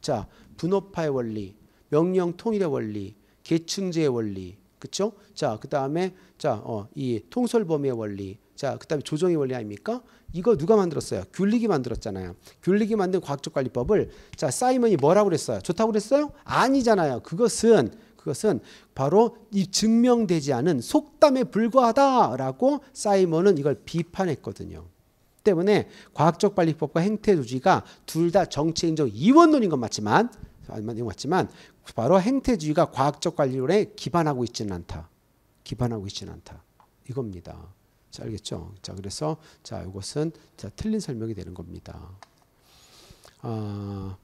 자, 분업화의 원리, 명령 통일의 원리, 계층제의 원리. 그렇죠? 자, 그다음에 자, 어, 이 통솔 범위의 원리, 자, 그다음에 조정의 원리 아닙니까? 이거 누가 만들었어요? 귤릭이 만들었잖아요. 귤릭이 만든 과학적 관리법을 자, 사이먼이 뭐라고 그랬어요? 좋다고 그랬어요? 아니잖아요. 그것은 그것은 바로 이 증명되지 않은 속담에 불과하다라고 사이먼은 이걸 비판했거든요. 때문에 과학적 관리법과 행태 조지가 둘 다 정치행정 이원론인 건 맞지만 맞지만 바로 행태주의가 과학적 관리론에 기반하고 있지는 않다. 기반하고 있지는 않다. 이겁니다. 자, 알겠죠? 자, 그래서 자, 이것은 자, 틀린 설명이 되는 겁니다. 아,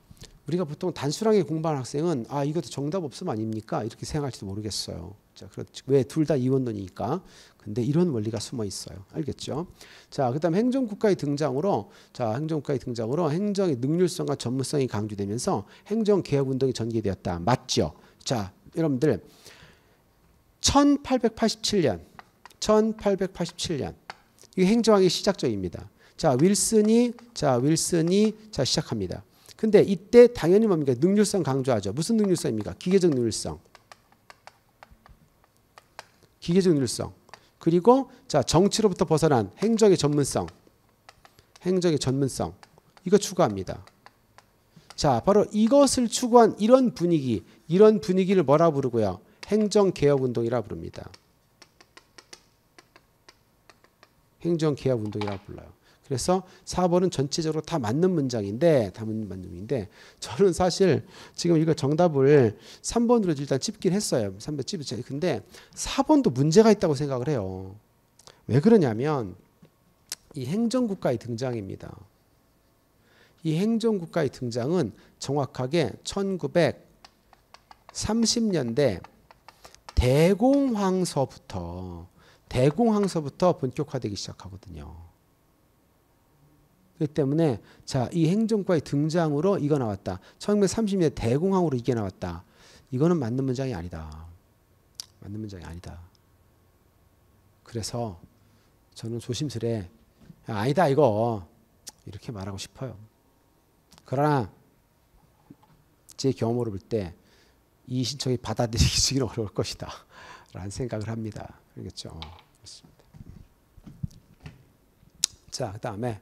우리가 보통 단순하게 공부하는 학생은 아, 이것도 정답 없음 아닙니까? 이렇게 생각할지도 모르겠어요. 자, 그렇지. 왜둘 다 이원론이니까. 근데 이런 원리가 숨어 있어요. 알겠죠? 자, 그다음 행정 국가의 등장으로 자, 행정 국가의 등장으로 행정의 능률성과 전문성이 강조되면서 행정 개혁 운동이 전개되었다. 맞죠? 자, 여러분들 1887년 1887년. 이 행정학의 시작점입니다. 자, 윌슨이 자, 윌슨이 자 시작합니다. 근데 이때 당연히 뭡니까? 능률성 강조하죠. 무슨 능률성입니까? 기계적 능률성. 기계적 능률성. 그리고 자, 정치로부터 벗어난 행정의 전문성. 행정의 전문성. 이거 추구합니다. 자, 바로 이것을 추구한 이런 분위기, 이런 분위기를 뭐라 부르고요? 행정개혁운동이라 부릅니다. 행정 개혁 운동이라고 불러요. 그래서 4번은 전체적으로 다 맞는 문장인데 다 맞는 문장인데 저는 사실 지금 이거 정답을 3번으로 일단 찝긴 했어요. 3번 찝었죠. 근데 4번도 문제가 있다고 생각을 해요. 왜 그러냐면 이 행정국가의 등장입니다. 이 행정국가의 등장은 정확하게 1930년대 대공황서부터 대공황서부터 본격화되기 시작하거든요. 그렇기 때문에 자, 이 행정과의 등장으로 이거 나왔다. 1930년 대공황으로 이게 나왔다. 이거는 맞는 문장이 아니다. 맞는 문장이 아니다. 그래서 저는 조심스레 아니다 이거 이렇게 말하고 싶어요. 그러나 제 경험으로 볼 때 이 신청이 받아들이기 (laughs) 어려울 것이다. 라는 생각을 합니다. 알겠죠? 그렇습니다. 어, 음. 자, 그 다음에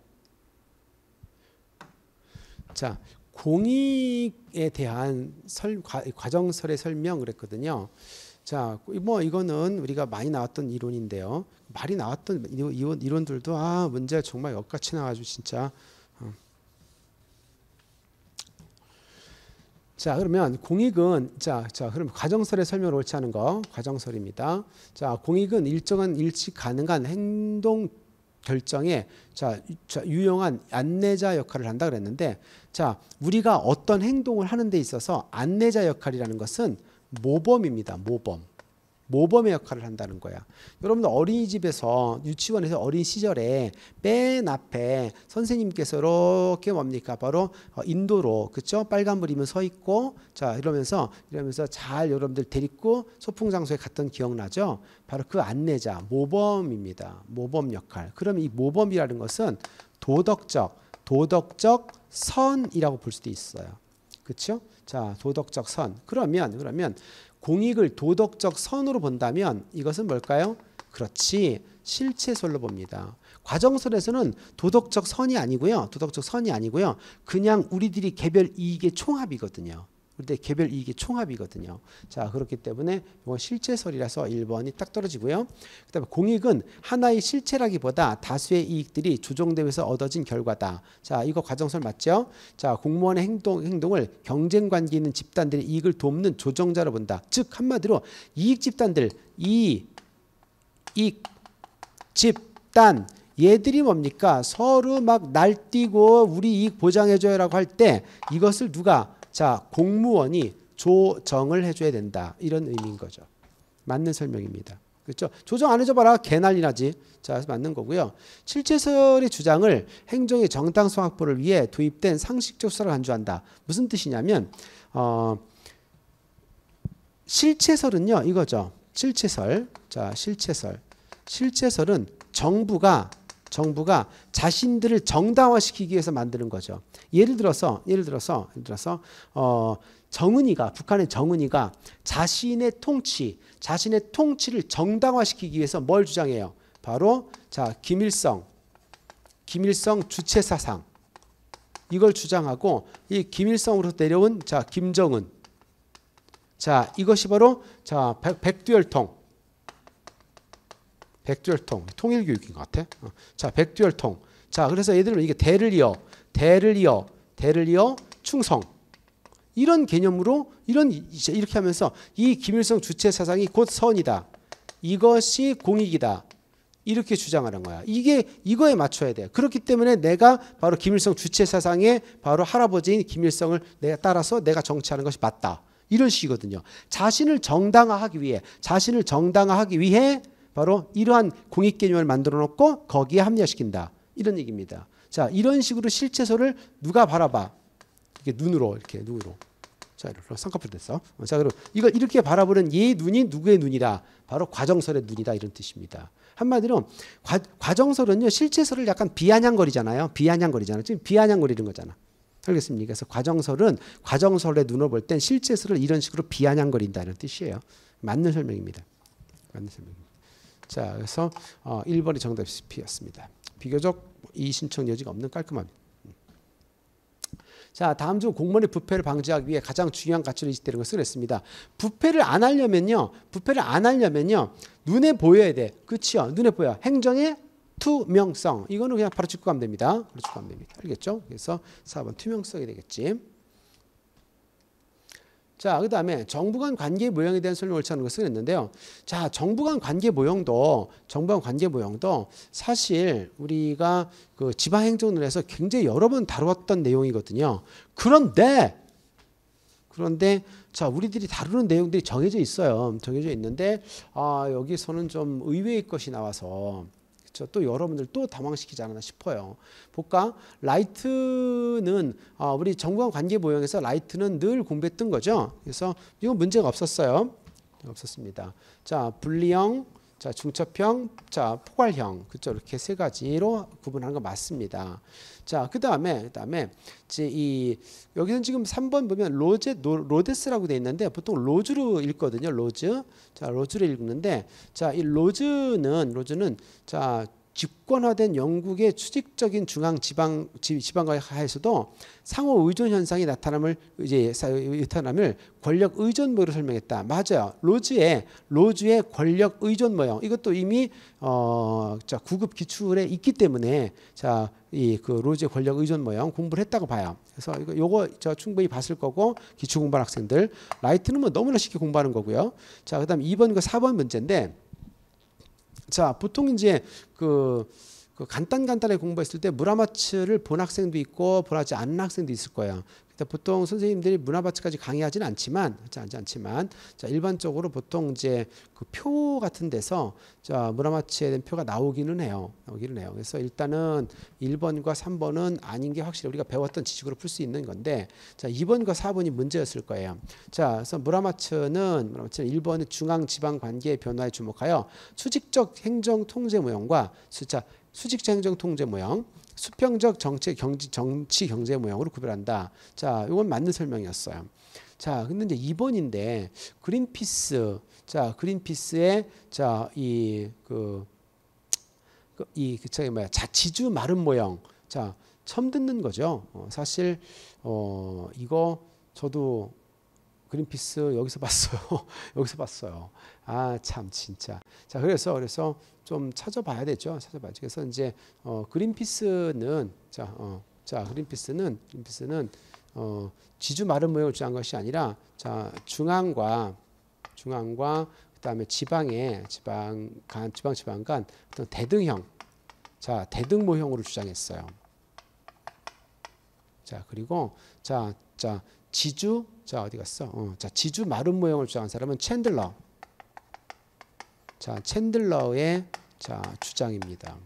자 공익에 대한 설, 과정설의 설명 그랬거든요. 자, 뭐 이거는 우리가 많이 나왔던 이론인데요. 많이 나왔던 이론, 이론들도 아문제 정말 역같이 나와가지고 진짜 자 그러면 공익은 자, 자 그럼 가정설의 설명을 옳지 않은 거 가정설입니다. 자 공익은 일정한 일치 가능한 행동 결정에 자, 유용한 안내자 역할을 한다 그랬는데 자 우리가 어떤 행동을 하는 데 있어서 안내자 역할이라는 것은 모범입니다. 모범. 모범의 역할을 한다는 거야. 여러분들 어린이집에서 유치원에서 어린 시절에 맨 앞에 선생님께서 이렇게 뭡니까 바로 어, 인도로 그쵸 빨간불이면 서 있고 자 이러면서 이러면서 잘 여러분들 데리고 소풍 장소에 갔던 기억나죠? 바로 그 안내자 모범입니다. 모범 역할. 그럼 이 모범이라는 것은 도덕적 도덕적 선이라고 볼 수도 있어요. 그렇죠? 자 도덕적 선. 그러면 그러면 공익을 도덕적 선으로 본다면 이것은 뭘까요? 그렇지 실체설로 봅니다. 과정설에서는 도덕적 선이 아니고요. 도덕적 선이 아니고요. 그냥 우리들이 개별 이익의 총합이거든요. 그런데 개별 이익이 총합이거든요. 자, 그렇기 때문에 이건 실체설이라서 1번이 딱 떨어지고요. 그다음에 공익은 하나의 실체라기보다 다수의 이익들이 조정되면서 얻어진 결과다. 자, 이거 과정설 맞죠? 자, 공무원의 행동 행동을 경쟁 관계 있는 집단들의 이익을 돕는 조정자로 본다. 즉 한마디로 이익 집단들 이익 집단 얘들이 뭡니까? 서로 막 날뛰고 우리 이익 보장해줘요라고 할 때 이것을 누가 자, 공무원이 조정을 해줘야 된다. 이런 의미인 거죠. 맞는 설명입니다. 그렇죠? 조정 안 해줘봐라 개난리 나지. 자, 맞는 거고요. 칠체설의 주장을 행정의 정당성 확보를 위해 도입된 상식적 수사를 간주한다. 무슨 뜻이냐면 어, 실체설은요 이거죠. 실체설. 자, 실체설. 실체설은 정부가 정부가 자신들을 정당화시키기 위해서 만드는 거죠. 예를 들어서 예를 들어서 예를 들어서 어 정은이가 북한의 정은이가 자신의 통치, 자신의 통치를 정당화시키기 위해서 뭘 주장해요? 바로 자, 김일성 김일성 주체 사상 이걸 주장하고 이 김일성으로 내려온 자 김정은 자 이것이 바로 자 백, 두혈통 백두혈통 통일교육인 것 같아. 어. 자, 백듀얼통. 자, 그래서 얘들은 이게 대를 이어, 대를 이어, 대를 이어, 충성. 이런 개념으로 이런 이렇게 하면서 이 김일성 주체 사상이 곧 선이다. 이것이 공익이다. 이렇게 주장하는 거야. 이게 이거에 맞춰야 돼. 그렇기 때문에 내가 바로 김일성 주체 사상의 바로 할아버지인 김일성을 내가 따라서 내가 정치하는 것이 맞다. 이런 식이거든요. 자신을 정당화하기 위해 자신을 정당화하기 위해 바로 이러한 공익 개념을 만들어 놓고 거기에 합리화시킨다. 이런 얘기입니다. 자, 이런 식으로 실체소를 누가 바라봐? 이게 눈으로 이렇게 눈으로. 자, 이렇게 쌍꺼풀 됐어. 자, 그럼 이걸 이렇게 바라보는 얘 눈이 누구의 눈이다? 바로 과정설의 눈이다 이런 뜻입니다. 한마디로 과, 정설은요 실체설을 약간 비아냥거리잖아요. 비아냥거리잖아요. 지금 비아냥거리는 거잖아. 알겠습니까? 그래서 과정설은 과정설의 눈으로 볼 땐 실체설을 이런 식으로 비아냥거린다 이런 뜻이에요. 맞는 설명입니다. 맞는 설명입니다. 자, 그래서 어, 1번이 정답 C였습니다. 비교적 이 신청 여지가 없는 깔끔함. 자, 다음 중 공무원의 부패를 방지하기 위해 가장 중요한 가치로 인식되는 것을 했습니다. 부패를 안 하려면요. 부패를 안 하려면요. 눈에 보여야 돼. 그치요. 눈에 보여. 행정의 투명성. 이거는 그냥 바로 직구하면 됩니다. 바로 직구하면 됩니다. 알겠죠? 그래서 4번 투명성이 되겠지. 자, 그 다음에 정부 간 관계 모형에 대한 설명을 옳지 않은 것을 했는데요. 자, 정부 간 관계 모형도, 정부 간 관계 모형도 사실 우리가 그 지방행정을 해서 굉장히 여러 번 다루었던 내용이거든요. 그런데, 그런데 자, 우리들이 다루는 내용들이 정해져 있어요. 정해져 있는데, 아, 여기서는 좀 의외의 것이 나와서 그렇죠. 또 여러분들 또 당황시키지 않았나 싶어요. 볼까? 라이트는 어, 우리 정관 관계 모형에서 라이트는 늘 공부했던 거죠. 그래서 이건 문제가 없었어요. 없었습니다. 자, 분리형 자, 중첩형, 자, 포괄형. 그쵸. 이렇게 세 가지로 구분하는 거 맞습니다. 자, 그 다음에, 그 다음에, 이, 여기는 지금 3번 보면 로제, 로데스라고 돼 있는데 보통 로즈로 읽거든요. 로즈. 자, 로즈로 읽는데, 자, 이 로즈는, 로즈는, 자, 집권화된 영국의 수직적인 중앙 지방 지방과 의 하에서도 상호 의존 현상이 나타남을 이제 나타남을 권력 의존 모로 으 설명했다. 맞아요. 로즈의 로즈의 권력 의존 모형 이것도 이미 어자 구급 기출에 있기 때문에 자 이 그 로즈의 권력 의존 모형 공부를 했다고 봐요. 그래서 이거 요거 저 충분히 봤을 거고 기초 공부한 학생들 라이트는 뭐 너무나 쉽게 공부하는 거고요. 자 그다음 2번과 4번 그 문제인데 자, 보통 이제 그그 간단간단하게 공부했을 때무라마츠를본 학생도 있고 보지 않은 학생도 있을 거예요. 보통 선생님들이 문화마츠까지 강의하진 않지만 하지 않지만 자 일반적으로 보통 이제 그 표 같은 데서 자 문화마츠에 대한 표가 나오기는 해요. 나오기는 해요. 그래서 일단은 1번과 3번은 아닌 게 확실히 우리가 배웠던 지식으로 풀 수 있는 건데 자 2번과 4번이 문제였을 거예요. 자 그래서 문화마츠는 문화마츠는 1번의 중앙 지방 관계의 변화에 주목하여 수직적 행정 통제 모형과 숫자 수직행정 통제 모형, 수평적 정치 경제, 정치 경제 모형으로 구별한다. 자, 이건 맞는 설명이었어요. 자, 근데 이제 2번인데 그린피스, 자, 그린피스의 자, 이그이 그, 그, 이, 그, 뭐야, 자치주 마름 모형. 자, 처음 듣는 거죠. 어, 사실 어 이거 저도 그린피스 여기서 봤어요. (laughs) 여기서 봤어요. 아, 참, 진짜. 자, 그래서, 그래서 좀 찾아봐야 되죠. 찾아봐 그래서 이제, 어, 그린피스는, 자, 어, 자, 그린피스는, 그린피스는, 어, 지주 마른 모형을 주장한 것이 아니라, 자, 중앙과, 중앙과, 그 다음에 지방에, 지방, 간, 지방, 지방 간, 어떤 대등형, 자, 대등 모형으로 주장했어요. 자, 그리고, 자, 자, 지주, 자, 어디 갔어? 어, 자, 지주 마른 모형을 주장한 사람은 챈들러. 자, 챈들러의 자, 주장입니다.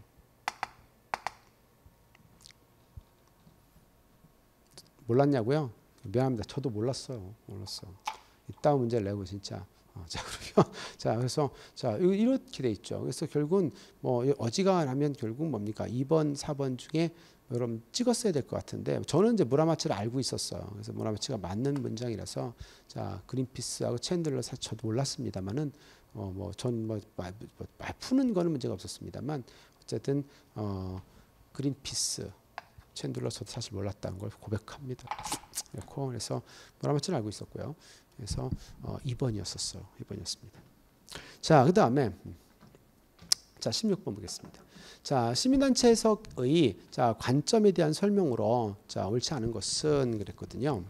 몰랐냐고요? 미안합니다. 저도 몰랐어요. 몰랐어. 이따 문제 내고 진짜. 어, 자 그러면 (laughs) 자 그래서 자 이렇게 돼 있죠. 그래서 결국은 뭐 어지간하면 결국 뭡니까 2번 4번 중에 여러 찍었어야 될 것 같은데 저는 이제 무라마츠를 알고 있었어요. 그래서 무라마츠가 맞는 문장이라서 자 그린피스하고 챈들러 사 저도 몰랐습니다만은 어, 뭐 전뭐 뭐, 뭐 푸는 거는 문제가 없었습니다만 어쨌든 어, 그린피스 챈들러 서도 사실 몰랐다는 걸 고백합니다. 그렇고 그래서 무라마치를 알고 있었고요. 그래서 어, 2번이었었어요. 2번이었습니다. 자, 그 다음에 음. 자 16번 보겠습니다. 자 시민단체 해석의 자 관점에 대한 설명으로 자 옳지 않은 것은 그랬거든요.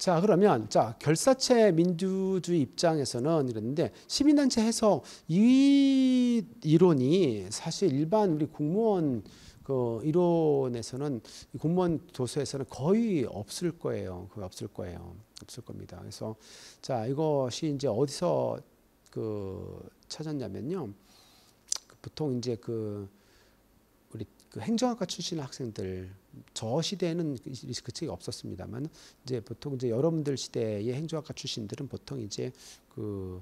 자 그러면 자 결사체 민주주의 입장에서는 이랬는데 시민단체 해석 이 이론이 사실 일반 우리 공무원 그 이론에서는 공무원 도서에서는 거의 없을 거예요. 거의 없을 거예요. 없을 겁니다. 그래서 자 이것이 이제 어디서 그 찾았냐면요. 보통 이제 그그 행정학과 출신 학생들 저 시대에는 그 책이 없었습니다만 이제 보통 이제 여러분들 시대의 행정학과 출신들은 보통 이제 그,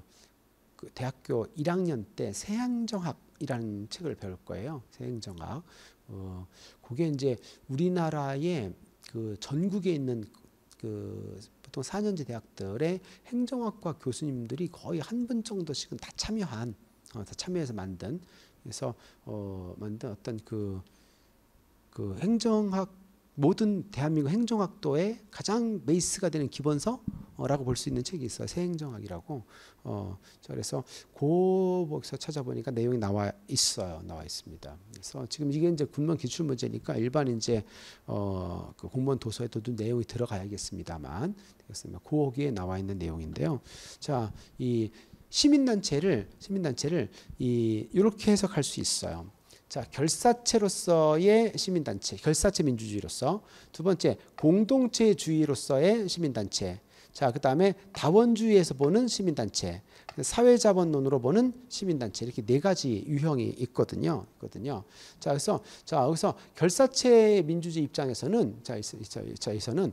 그 대학교 1학년 때 세행정학이라는 책을 배울 거예요. 세행정학. 어, 그게 이제 우리나라의 그 전국에 있는 그 보통 4년제 대학들의 행정학과 교수님들이 거의 한 분 정도씩은 다 참여한 어, 다 참여해서 만든 그래서 어, 만든 어떤 그그 행정학 모든 대한민국 행정학도의 가장 베이스가 되는 기본서라고 볼 수 있는 책이 있어요. 새행정학이라고. 어, 그래서 고복서 찾아보니까 내용이 나와 있어요. 나와 있습니다. 그래서 지금 이게 이제 군문 기출 문제니까 일반 이제 어, 그 공무원 도서에도 내용이 들어가야겠습니다만 되겠습니다. 고기에 나와 있는 내용인데요. 자, 이 시민단체를 시민단체를 이 이렇게 해석할 수 있어요. 자, 결사체로서의 시민단체, 결사체 민주주의로서. 두 번째, 공동체주의로서의 시민단체. 자, 그 다음에 다원주의에서 보는 시민단체, 사회자본론으로 보는 시민단체 이렇게 네 가지 유형이 있거든요. 있거든요. 자, 그래서 자, 여기서 결사체 민주주의 입장에서는 자, 저에서는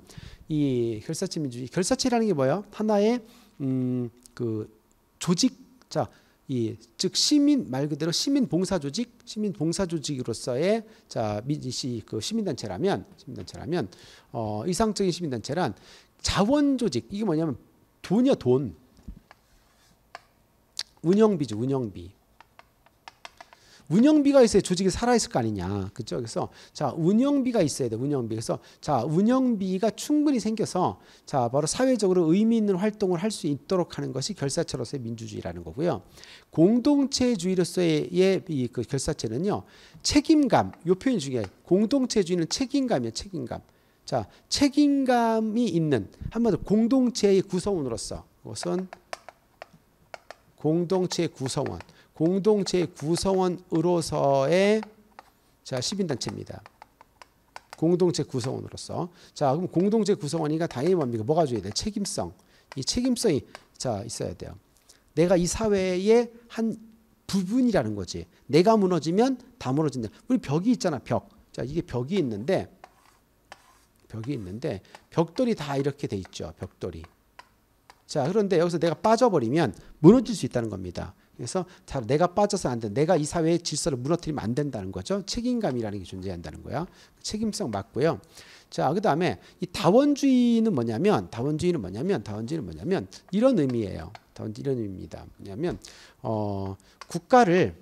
이 결사체 민주주의, 결사체라는 게 뭐예요? 하나의 음, 그 조직, 자, 이, 즉 시민 말 그대로 시민 봉사 조직, 시민 봉사 조직으로서의 자 민시 그 시민 단체라면 시민 단체라면 어 이상적인 시민 단체란 자원 조직 이게 뭐냐면 돈이야 돈 운영비죠 운영비 운영비가 있어야 조직이 살아있을 거 아니냐. 그죠? 그래서 자, 운영비가 있어야 돼. 운영비. 그래서 자, 운영비가 충분히 생겨서 자, 바로 사회적으로 의미 있는 활동을 할 수 있도록 하는 것이 결사체로서의 민주주의라는 거고요. 공동체주의로서의 이 그 결사체는요. 책임감. 요 표현이 중요해요. 공동체주의는 책임감이에요. 책임감. 자, 책임감이 있는 한마디로 공동체의 구성원으로서 그것은 공동체 구성원. 공동체 구성원으로서의 자, 시민단체입니다. 공동체 구성원으로서. 자, 그럼 공동체 구성원이니까 당연히 뭡니까? 뭐가 줘야 돼? 책임성. 이 책임성이 자, 있어야 돼요. 내가 이 사회의 한 부분이라는 거지. 내가 무너지면 다 무너진다. 우리 벽이 있잖아, 벽. 자, 이게 벽이 있는데 벽이 있는데 벽돌이 다 이렇게 돼 있죠. 벽돌이. 자, 그런데 여기서 내가 빠져버리면 무너질 수 있다는 겁니다. 그래서 자, 내가 빠져서 안 돼. 내가 이 사회의 질서를 무너뜨리면 안 된다는 거죠. 책임감이라는 게 존재한다는 거야. 책임성 맞고요. 자, 그다음에 이 다원주의는 뭐냐면 다원주의는 뭐냐면 다원주의는 뭐냐면 이런 의미예요. 다원주의 이런 의미입니다. 뭐냐면 어, 국가를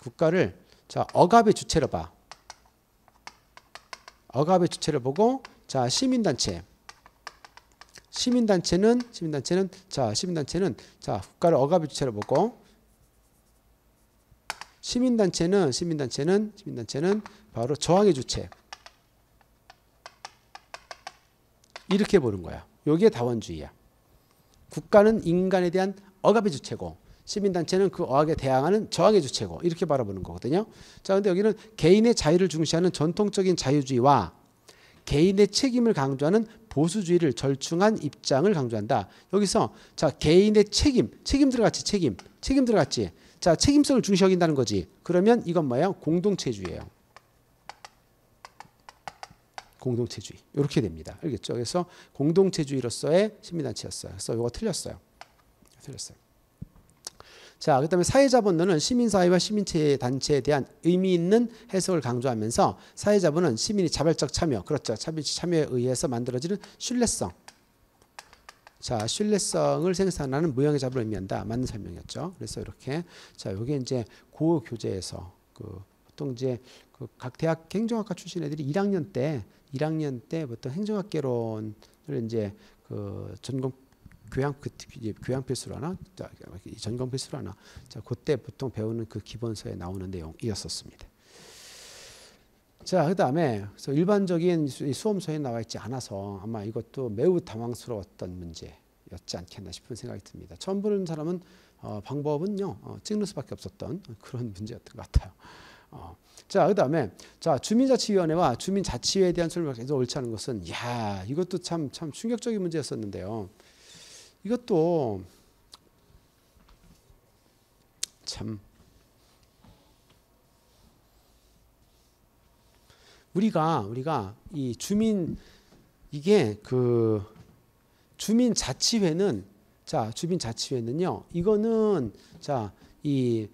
국가를 자, 억압의 주체로 봐. 억압의 주체를 보고 자, 시민단체 시민단체는 시민단체는 자 시민단체는 자 국가를 억압의 주체로 보고 시민단체는 시민단체는 시민단체는 바로 저항의 주체 이렇게 보는 거야. 여기 다원주의야. 국가는 인간에 대한 억압의 주체고 시민단체는 그 억압에 대항하는 저항의 주체고 이렇게 바라보는 거거든요. 자, 근데 여기는 개인의 자유를 중시하는 전통적인 자유주의와 개인의 책임을 강조하는 보수주의를 절충한 입장을 강조한다. 여기서 자 개인의 책임, 책임 들어갔지 책임, 책임 들어갔지. 자, 책임성을 중시 하긴다는 거지. 그러면 이건 뭐예요? 공동체주의예요. 공동체주의. 이렇게 됩니다. 알겠죠? 그래서 공동체주의로서의 시민단체였어요. 그래서 이거 틀렸어요. 틀렸어요. 자, 그다음에 사회자본론은 시민사회와 시민단체에 대한 의미 있는 해석을 강조하면서 사회자본은 시민이 자발적 참여, 그렇죠, 참여에 의해서 만들어지는 신뢰성, 자, 신뢰성을 생산하는 모양의 잡을 의미한다. 맞는 설명이었죠. 그래서 이렇게 자, 요게 이제 고 교재에서 그 보통 이제 그 각 대학 행정학과 출신 애들이 1학년 때 1학년 때부터 행정학개론을 이제 그 전공 교양 그 교양 필수로 하나 자, 전공 필수로 하나 자 그때 보통 배우는 그 기본서에 나오는 내용이었었습니다. 자, 그 다음에 일반적인 수험서에 나와 있지 않아서 아마 이것도 매우 당황스러웠던 문제였지 않겠나 싶은 생각이 듭니다. 처음 보는 사람은 어, 방법은요, 어, 찍는 수밖에 없었던 그런 문제였던 것 같아요. 어. 자, 그 다음에, 자, 주민자치위원회와 주민자치회에 대한 설명을 계속 옳지 않은 것은, 야 이것도 참, 참 충격적인 문제였었는데요. 이것도 참, 우리가 우리가 이 주민 이게 그 주민 자치회는 자 주민 자치회는요 이거는 자이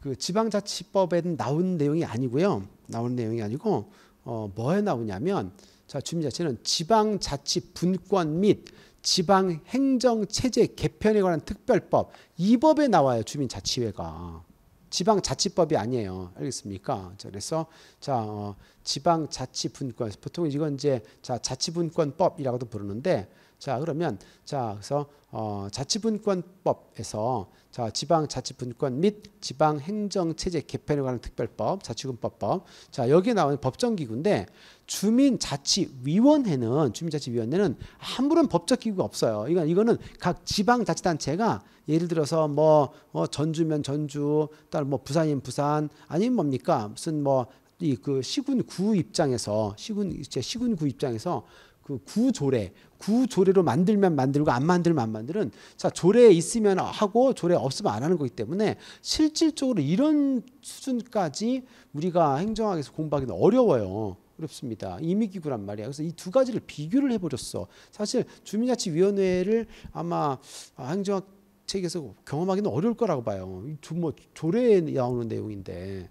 그 지방자치법에는 나온 내용이 아니고요 나온 내용이 아니고 어 뭐에 나오냐면 자 주민자치는 지방자치 분권 및 지방행정체제 개편에 관한 특별법 이 법에 나와요 주민자치회가 지방자치법이 아니에요. 알겠습니까? 자, 그래서 자 어, 지방자치분권 보통 이건 이제 자 자치분권법이라고도 부르는데 자 그러면 자 그래서 어, 자치분권법에서 자 지방 자치분권 및 지방 행정체제 개편에 관한 특별법 자치군법법 자 여기에 나오는 법정기구인데 주민자치위원회는 주민자치위원회는 아무런 법적 기구가 없어요. 이건 이거는 각 지방 자치단체가 예를 들어서 뭐 어, 전주면 전주, 딸뭐 부산이면 부산 아니면 뭡니까 무슨 뭐 이 그 시군 구 입장에서 시군 이제 시군 구 입장에서 그 구조례 구조례로 만들면 만들고 안 만들면 안 만드는 자 조례에 있으면 하고 조례 없으면 안 하는 거기 때문에 실질적으로 이런 수준까지 우리가 행정학에서 공부하기는 어려워요. 어렵습니다. 임의기구란 말이야. 그래서 이 두 가지를 비교를 해버렸어. 사실 주민자치위원회를 아마 행정학 책에서 경험하기는 어려울 거라고 봐요. 뭐 조례에 나오는 내용인데.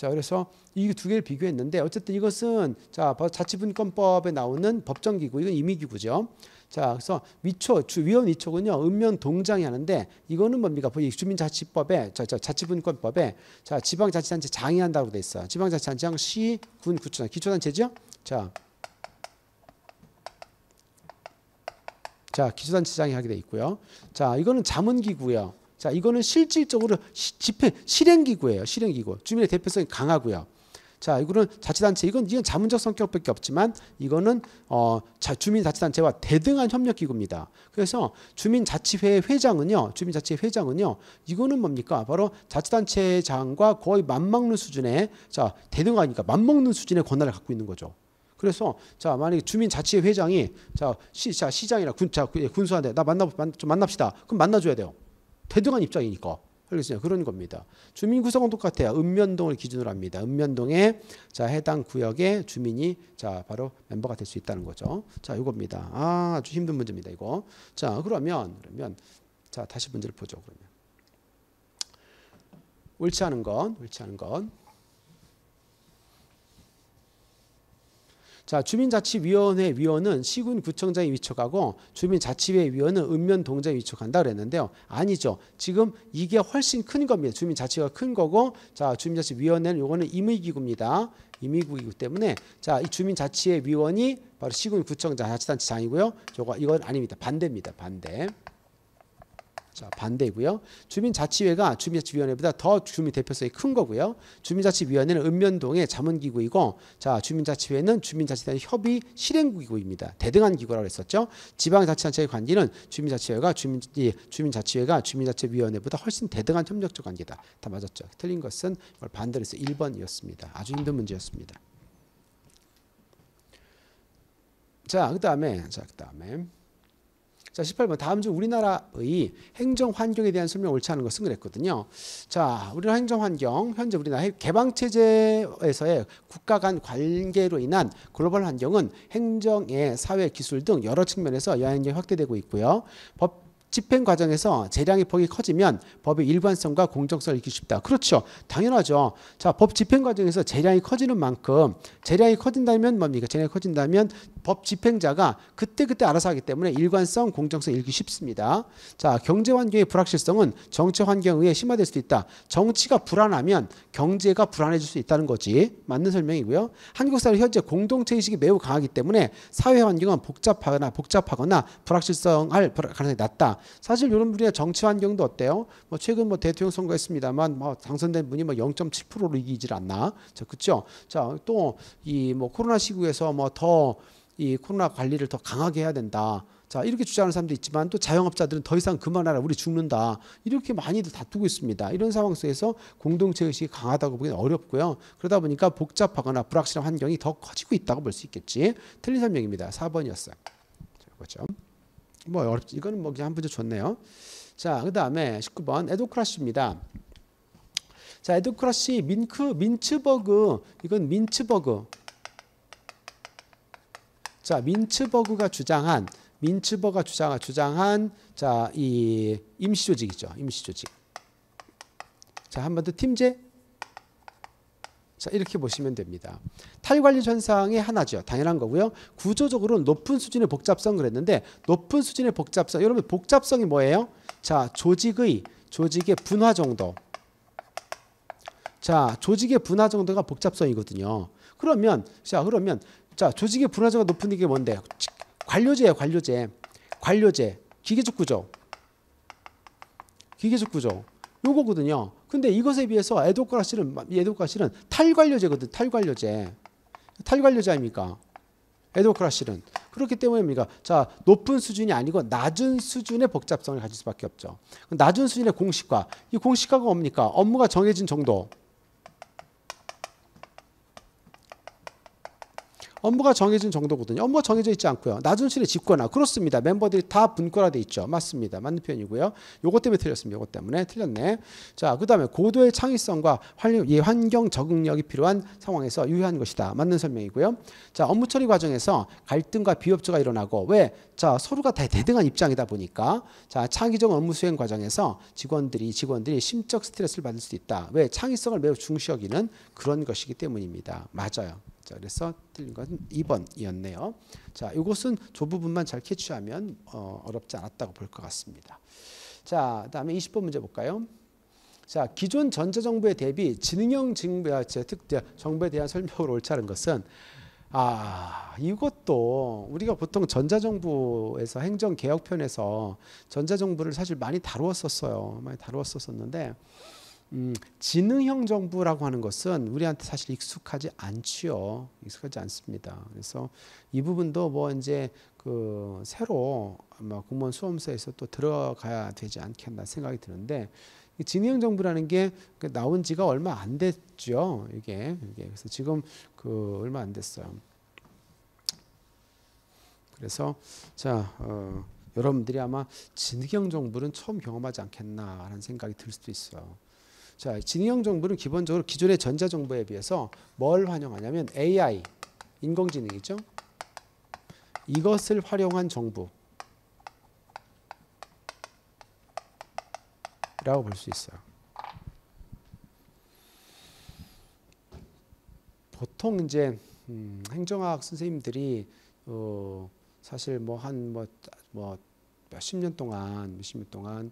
자, 그래서 이 두 개를 비교했는데 어쨌든 이것은 자, 자치분권법에 나오는 법정기구, 이건 임의기구죠. 자, 그래서 위촉, 주, 위원 위촉은요, 읍면 동장이 하는데 이거는 뭡니까? 주민자치법에, 자, 자, 자치분권법에 자, 지방자치단체 장이 한다고 돼 있어. 요 지방자치단체장 시, 군, 구청, 기초단체죠? 자. 자, 기초단체장이 하게 돼 있고요. 자, 이거는 자문기구요. 자, 이거는 실질적으로 시, 집회 실행기구예요. 실행기구. 주민의 대표성이 강하고요. 자, 이거는 자치단체 이건 이건 자문적 성격밖에 없지만 이거는 어 자, 주민자치단체와 대등한 협력기구입니다. 그래서 주민자치회 회장은요, 주민자치회 회장은요, 이거는 뭡니까? 바로 자치단체장과 거의 맞먹는 수준의 자 대등하니까 그러니까 맞먹는 수준의 권한을 갖고 있는 거죠. 그래서 자 만약에 주민자치회 회장이 자, 시, 자 시장이나 군자 예, 군수한테 나 만나 좀 만납시다. 그럼 만나줘야 돼요. 대등한 입장이니까. 알겠어요. 그런 겁니다. 주민 구성은 똑같아요. 읍면동을 기준으로 합니다. 읍면동에 자 해당 구역의 주민이 자 바로 멤버가 될 수 있다는 거죠. 자 이겁니다. 아, 아주 힘든 문제입니다. 이거. 자 그러면 그러면 자 다시 문제를 보죠. 그러면 옳지 않은 건 옳지 않은 건 자, 주민자치위원회 위원은 시군구청장이 위촉하고 주민자치회 위원은 읍면동장이 위촉한다 그랬는데요. 아니죠. 지금 이게 훨씬 큰 겁니다. 주민자치가 큰 거고, 자, 주민자치위원회는 요거는 임의기구입니다. 임의기구이기 때문에 자, 이 주민자치회 위원이 바로 시군구청장 자치단체장이고요. 저거 이건 아닙니다. 반대입니다. 반대. 자, 반대고요. 주민자치회가 주민자치위원회보다 더 주민 대표성이 큰 거고요. 주민자치위원회는 읍면동의 자문기구이고 자, 주민자치회는 주민자치단 협의 실행기구입니다. 대등한 기구라고 했었죠. 지방자치단체의 관계는 주민자치회가 주민 예, 주민자치회가 주민자치위원회보다 훨씬 대등한 협력적 관계다. 다 맞았죠. 틀린 것은 이걸 반대로 해서 1번이었습니다. 아주 힘든 문제였습니다. 자, 그다음에 자, 그다음에 자, 18번 다음 중 우리나라의 행정 환경에 대한 설명 옳지 않은 것은 그랬거든요. 자, 우리나라 행정 환경 현재 우리나라 개방 체제에서의 국가 간 관계로 인한 글로벌 환경은 행정의 사회 기술 등 여러 측면에서 영향력이 확대되고 있고요. 법 집행 과정에서 재량의 폭이 커지면 법의 일관성과 공정성을 잃기 쉽다. 그렇죠. 당연하죠. 자, 법 집행 과정에서 재량이 커지는 만큼 재량이 커진다면 뭡니까? 재량이 커진다면 법 집행자가 그때그때 알아서 하기 때문에 일관성, 공정성 읽기 쉽습니다. 자, 경제 환경의 불확실성은 정치 환경에 심화될 수 있다. 정치가 불안하면 경제가 불안해질 수 있다는 거지. 맞는 설명이고요. 한국 사회 현재 공동체 의식이 매우 강하기 때문에 사회 환경은 복잡하거나 복잡하거나 불확실성할 가능성이 낮다. 사실 이런 분야 정치 환경도 어때요? 뭐 최근 뭐 대통령 선거했습니다만 뭐 당선된 분이 뭐 0.7%로 이기질 않나. 자, 그렇죠? 자, 또 이 뭐 코로나 시국에서 뭐더 이 코로나 관리를 더 강하게 해야 된다. 자 이렇게 주장하는 사람도 있지만 또 자영업자들은 더 이상 그만하라 우리 죽는다 이렇게 많이들 다투고 있습니다 이런 상황 속에서 공동체 의식이 강하다고 보기는 어렵고요 그러다 보니까 복잡하거나 불확실한 환경이 더 커지고 있다고 볼 수 있겠지 틀린 설명입니다 4번이었어요 그렇죠 뭐어렵 이거는 뭐 그냥 한 문제 줬네요 자그 다음에 19번 에도크라시입니다 자 에도크라시 민크 민츠버그 이건 민츠버그 자, 민츠버그가 주장한 민츠버가 주장한 주장한 자, 이 임시 조직이죠. 임시 조직. 자, 한 번 더 팀제 자, 이렇게 보시면 됩니다. 탈관리 현상의 하나죠. 당연한 거고요. 구조적으로는 높은 수준의 복잡성 그랬는데 높은 수준의 복잡성. 여러분 복잡성이 뭐예요? 자, 조직의 조직의 분화 정도. 자, 조직의 분화 정도가 복잡성이거든요. 그러면 자, 그러면 자, 조직의 불안정가 높은 게 뭔데? 관료제야, 관료제. 관료제. 기계적 구조. 기계적 구조. 요거거든요. 근데 이것에 비해서 에도크라시는 에도크라시는 탈관료제거든. 탈관료제. 탈관료제 아닙니까? 에도크라시는 그렇기 때문입니까 자, 높은 수준이 아니고 낮은 수준의 복잡성을 가질 수밖에 없죠. 낮은 수준의 공식과이공식과가 뭡니까? 업무가 정해진 정도. 업무가 정해진 정도거든요. 업무가 정해져 있지 않고요. 낮은 수준의 직권화 그렇습니다. 멤버들이 다 분권화돼 있죠. 맞습니다. 맞는 표현이고요. 요것 때문에 틀렸습니다. 요것 때문에 틀렸네. 자, 그다음에 고도의 창의성과 예, 환경 적응력이 필요한 상황에서 유효한 것이다. 맞는 설명이고요. 자, 업무 처리 과정에서 갈등과 비협조가 일어나고 왜? 자, 서로가 다 대등한 입장이다 보니까 자, 창의적 업무 수행 과정에서 직원들이 직원들이 심적 스트레스를 받을 수 있다. 왜? 창의성을 매우 중시 하기는 그런 것이기 때문입니다. 맞아요. 자, 그래서 틀린 것은 2번이었네요. 자, 이것은 조 부분만 잘 캐치하면 어, 어렵지 않았다고 볼 것 같습니다. 자, 다음에 20번 문제 볼까요? 자, 기존 전자정부에 대비 지능형 아, 정부에 대한 설명으로 옳지 않은 것은 아, 이것도 우리가 보통 전자정부에서 행정개혁편에서 전자정부를 사실 많이 다루었었어요. 많이 다루었었었는데 음, 지능형 정부라고 하는 것은 우리한테 사실 익숙하지 않지요. 익숙하지 않습니다. 그래서 이 부분도 뭐 이제 그 새로 아마 공무원 수험서에서 또 들어가야 되지 않겠나 생각이 드는데 진흥형 정부라는 게 그 나온 지가 얼마 안 됐죠. 이게, 이게 그래서 지금 그 얼마 안 됐어요. 그래서 자 어, 여러분들이 아마 진흥형 정부는 처음 경험하지 않겠나라는 생각이 들 수도 있어요. 자, 진영 정부는 기본적으로 기존의 전자 정부에 비해서 뭘환영하냐면 AI, 인공지능이죠. 이것을 활용한 정부. 라고 볼 수 있어요. 보통 이제 음, 행정학 선생님들이 어, 사실 뭐 한뭐뭐 몇십 년 동안 몇십 년 동안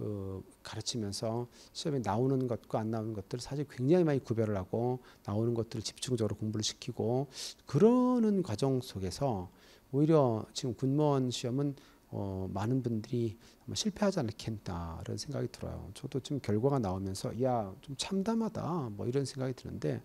어, 가르치면서 시험에 나오는 것과 안 나오는 것들 을 사실 굉장히 많이 구별을 하고 나오는 것들을 집중적으로 공부를 시키고 그러는 과정 속에서 오히려 지금 군무원 시험은 어, 많은 분들이 실패하지 않겠다라는 생각이 들어요. 저도 지금 결과가 나오면서 야 좀 참담하다 뭐 이런 생각이 드는데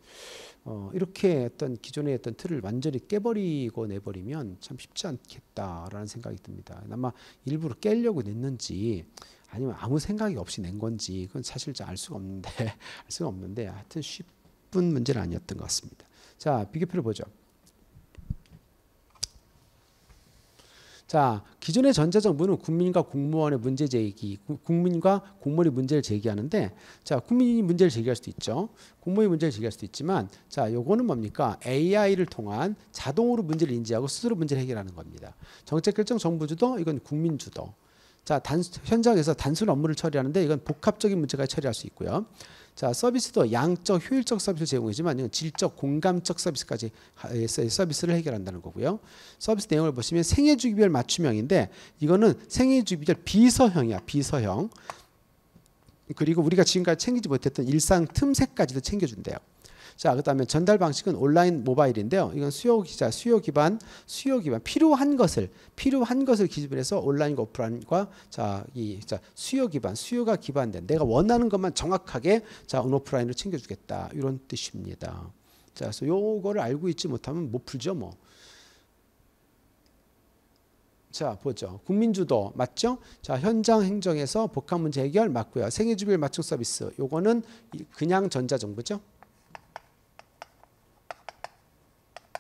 어, 이렇게 어떤 기존의 어떤 틀을 완전히 깨버리고 내버리면 참 쉽지 않겠다라는 생각이 듭니다. 아마 일부러 깨려고 냈는지 아니면 아무 생각이 없이 낸 건지 그건 사실 알 수가 없는데 (laughs) 알 수가 없는데 하여튼 쉽은 문제는 아니었던 것 같습니다. 자 비교표를 보죠. 자, 기존의 전자정부는 국민과 공무원의 문제 제기, 국민과 공무원이 문제를 제기하는데, 자, 국민이 문제를 제기할 수도 있죠. 공무원이 문제를 제기할 수도 있지만, 자, 요거는 뭡니까? AI를 통한 자동으로 문제를 인지하고 스스로 문제를 해결하는 겁니다. 정책 결정 정부 주도, 이건 국민 주도. 자, 단, 현장에서 단순 업무를 처리하는데 이건 복합적인 문제가 처리할 수 있고요. 자, 서비스도 양적 효율적 서비스 제공이지만 이건 질적 공감적 서비스까지 서비스를 해결한다는 거고요. 서비스 내용을 보시면 생애 주기별 맞춤형인데 이거는 생애 주기별 비서형이야. 비서형. 그리고 우리가 지금까지 챙기지 못했던 일상 틈새까지도 챙겨준대요. 자, 그다음에 전달 방식은 온라인 모바일인데요. 이건 수요 기자, 수요 기반, 수요 기반 필요한 것을 필요한 것을 기준으로 해서 온라인과 오프라인과 자, 이 자, 수요 기반, 수요가 기반된 내가 원하는 것만 정확하게 자, 온오프라인으로 챙겨 주겠다. 이런 뜻입니다. 자, 그래서 요거를 알고 있지 못하면 못 풀죠, 뭐. 자, 보죠. 국민주도 맞죠? 자, 현장 행정에서 복합 문제 해결 맞고요. 생애주별 맞춤 서비스. 요거는 그냥 전자정부죠.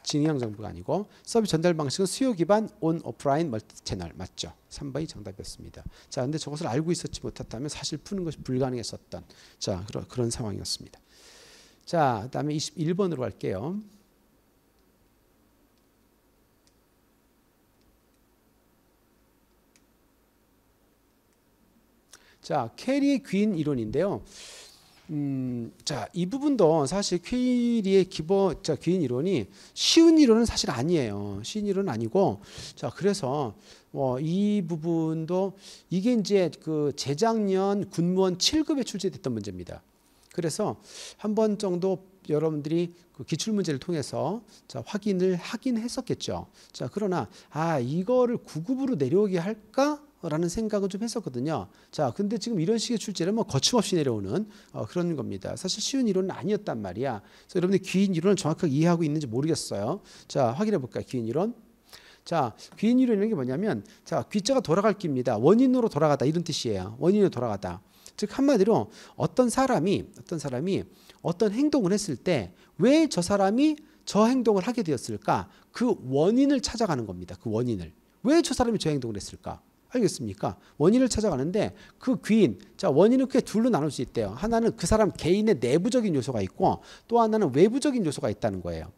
진행형 정보가 아니고 서비스 전달 방식은 수요 기반 온 오프라인 멀티 채널 맞죠? 3번이 정답이었습니다. 자, 근데 저것을 알고 있었지 못했다면 사실 푸는 것이 불가능했었던 자, 그런 그런 상황이었습니다. 자, 그다음에 21번으로 갈게요. 자, 캐리의 귀인 이론인데요. 음, 자, 이 부분도 사실 퀴리의 기본, 자, 귀인 이론이 쉬운 이론은 사실 아니에요. 쉬운 이론은 아니고, 자, 그래서 어, 이 부분도 이게 이제 그 재작년 군무원 7급에 출제됐던 문제입니다. 그래서 한 번 정도 여러분들이 그 기출 문제를 통해서 자, 확인을 하긴 했었겠죠. 자, 그러나 아 이거를 9급으로 내려오게 할까? 라는 생각을좀 했었거든요. 자, 근데 지금 이런 식의 출제는 뭐 거침없이 내려오는 어, 그런 겁니다. 사실 쉬운 이론은 아니었단 말이야. 그래서 여러분들 귀인 이론을 정확하게 이해하고 있는지 모르겠어요. 자, 확인해 볼까요? 귀인 이론. 자, 귀인 이론이라는 게 뭐냐면 자, 귀자가 돌아갈 끼입니다. 원인으로 돌아가다 이런 뜻이에요. 원인으로 돌아가다. 즉 한마디로 어떤 사람이 어떤 사람이 어떤 행동을 했을 때 왜 저 사람이 저 행동을 하게 되었을까? 그 원인을 찾아가는 겁니다. 그 원인을. 왜 저 사람이 저 행동을 했을까? 알겠습니까? 원인을 찾아가는데 그 귀인, 자, 원인은 크게 둘로 나눌 수 있대요. 하나는 그 사람 개인의 내부적인 요소가 있고 또 하나는 외부적인 요소가 있다는 거예요.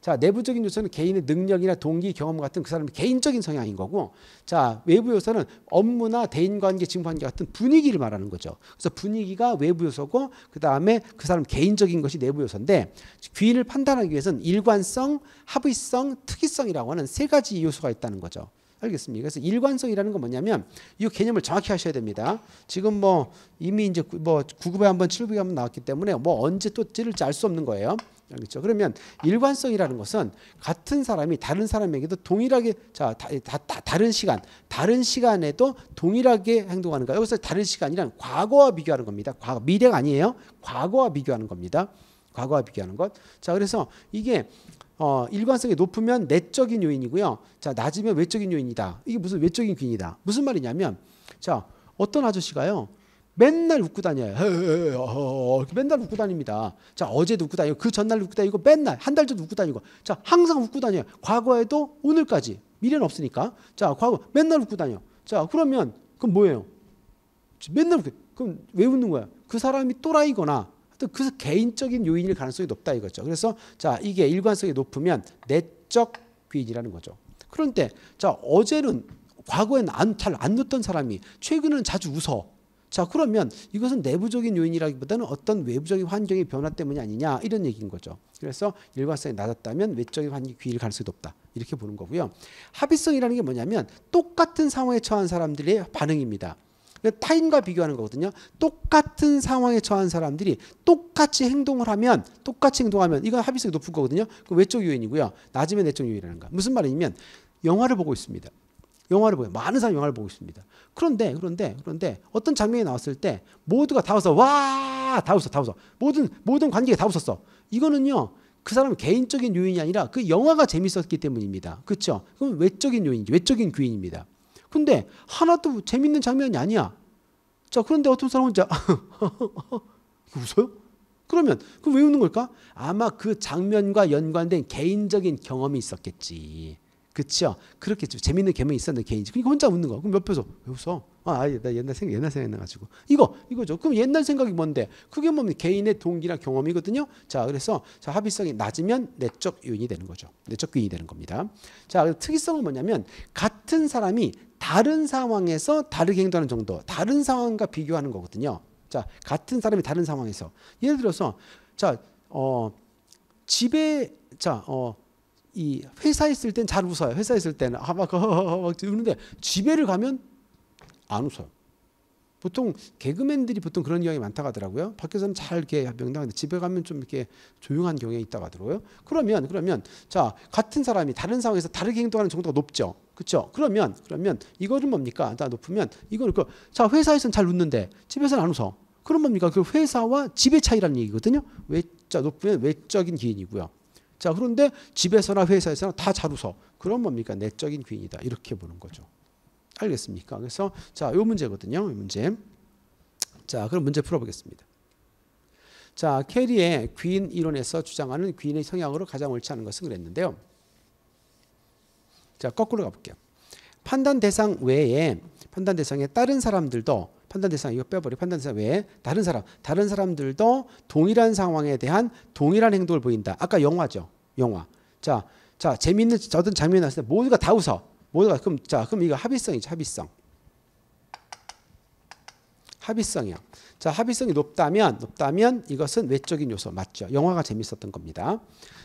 자, 내부적인 요소는 개인의 능력이나 동기, 경험 같은 그 사람의 개인적인 성향인 거고, 자, 외부 요소는 업무나 대인 관계, 직무 관계 같은 분위기를 말하는 거죠. 그래서 분위기가 외부 요소고, 그 다음에 그 사람 개인적인 것이 내부 요소인데, 귀인을 판단하기 위해서는 일관성, 합의성, 특이성이라고 하는 세 가지 요소가 있다는 거죠. 알겠습니다. 그래서 일관성이라는 건 뭐냐면 이 개념을 정확히 하셔야 됩니다. 지금 뭐 이미 이제 뭐구급에 한번 출구에 한 번 나왔기 때문에 뭐 언제 또 찌를지 알 수 없는 거예요. 알겠죠? 그러면 일관성이라는 것은 같은 사람이 다른 사람에게도 동일하게 자, 다, 다, 다, 다른 시간, 다른 시간에도 동일하게 행동하는 거. 여기서 다른 시간이란 과거와 비교하는 겁니다. 과거, 미래가 아니에요. 과거와 비교하는 겁니다. 과거와 비교하는 것. 자, 그래서 이게 어, 일관성이 높으면 내적인 요인이고요. 자, 낮으면 외적인 요인이다. 이게 무슨 외적인 귀인이다. 무슨 말이냐면 자, 어떤 아저씨가요. 맨날 웃고 다녀요. 맨날 웃고 다닙니다. 자, 어제도 웃고 다니고 그 전날 웃고 다니고 맨날 한 달 전도 웃고 다니고 자, 항상 웃고 다녀요. 과거에도 오늘까지. 미래는 없으니까. 자, 과거 맨날 웃고 다녀. 자, 그러면 그럼 뭐예요? 맨날 웃고 그럼 왜 웃는 거야? 그 사람이 또라이거나 그 개인적인 요인일 가능성이 높다 이거죠. 그래서 자 이게 일관성이 높으면 내적 귀인이라는 거죠. 그런데 자 어제는 과거에는 안 잘 안 웃던 사람이 최근에는 자주 웃어. 자 그러면 이것은 내부적인 요인이라기보다는 어떤 외부적인 환경의 변화 때문이 아니냐 이런 얘기인 거죠. 그래서 일관성이 낮았다면 외적인 환경이 귀일 가능성이 높다 이렇게 보는 거고요. 합의성이라는 게 뭐냐면 똑같은 상황에 처한 사람들의 반응입니다. 그 타인과 비교하는 거거든요. 똑같은 상황에 처한 사람들이 똑같이 행동을 하면 똑같이 행동하면 이건 합의성이 높은 거거든요. 그 외적 요인이고요. 낮으면 내적 요인이라는 거. 무슨 말이냐면 영화를 보고 있습니다. 영화를 보고 많은 사람이 영화를 보고 있습니다. 그런데 그런데 그런데 어떤 장면이 나왔을 때 모두가 다 웃어 와 다 웃어 다 웃어 모든 모든 관객이 다 웃었어. 이거는요 그 사람 개인적인 요인이 아니라 그 영화가 재밌었기 때문입니다. 그렇죠? 그럼 외적인 요인이죠. 외적인 귀인입니다. 근데 하나도 재밌는 장면이 아니야. 자, 그런데 어떤 사람은 이 (laughs) 웃어요? 그러면 그왜 웃는 걸까? 아마 그 장면과 연관된 개인적인 경험이 있었겠지. 그렇죠? 그렇겠죠. 재밌는 개명이 있었는데 개인지. 그러니까 혼자 웃는 거 그럼 옆에서 왜 웃어? 아, 나 옛날 생각, 옛날 생각이 나가지고. 이거, 이거죠. 그럼 옛날 생각이 뭔데? 그게 뭡니까? 개인의 동기나 경험이거든요. 자, 그래서 자, 합의성이 낮으면 내적 요인이 되는 거죠. 내적 요인이 되는 겁니다. 자, 특이성은 뭐냐면 같은 사람이 다른 상황에서 다르게 행동하는 정도, 다른 상황과 비교하는 거거든요. 자, 같은 사람이 다른 상황에서. 예를 들어서, 자, 어, 집에, 자, 어, 이 회사에 있을 땐 잘 웃어요. 회사에 있을 때는 아, 막, 어, 막 웃는데 집에를 가면 안 웃어요. 보통 개그맨들이 보통 그런 경향이 많다고 하더라고요. 밖에서는 잘 이렇게 명당하는데 집에 가면 좀 이렇게 조용한 경향이 있다고 하더라고요. 그러면 그러면 자 같은 사람이 다른 상황에서 다르게 행동하는 정도가 높죠. 그렇죠? 그러면 그러면 이거는 뭡니까? 다 높으면 이거는 그자 회사에서는 잘 웃는데 집에서는 안 웃어. 그럼 뭡니까? 그 회사와 집의 차이라는 얘기거든요. 외자 높으면 외적인 기인이고요. 자 그런데 집에서나 회사에서나 다잘 웃어. 그럼 뭡니까? 내적인 기인이다. 이렇게 보는 거죠. 알겠습니까? 그래서 자, 요 문제거든요. 이 문제. 자, 그럼 문제 풀어보겠습니다. 자, 캐리의 귀인 이론에서 주장하는 귀인의 성향으로 가장 옳지 않은 것은 그랬는데요. 자, 거꾸로 가볼게요. 판단 대상 외에 판단 대상에 다른 사람들도 판단 대상 이거 빼버려 판단 대상 외에 다른 사람 다른 사람들도 동일한 상황에 대한 동일한 행동을 보인다. 아까 영화죠. 영화. 자, 자 재미있는 어떤 장면이 나왔을 때 모두가 다 웃어. 모가 그럼 자 그럼 이거 합의성이죠 합의성 합의성이요 자 합의성이 높다면 높다면 이것은 외적인 요소 맞죠 영화가 재밌었던 겁니다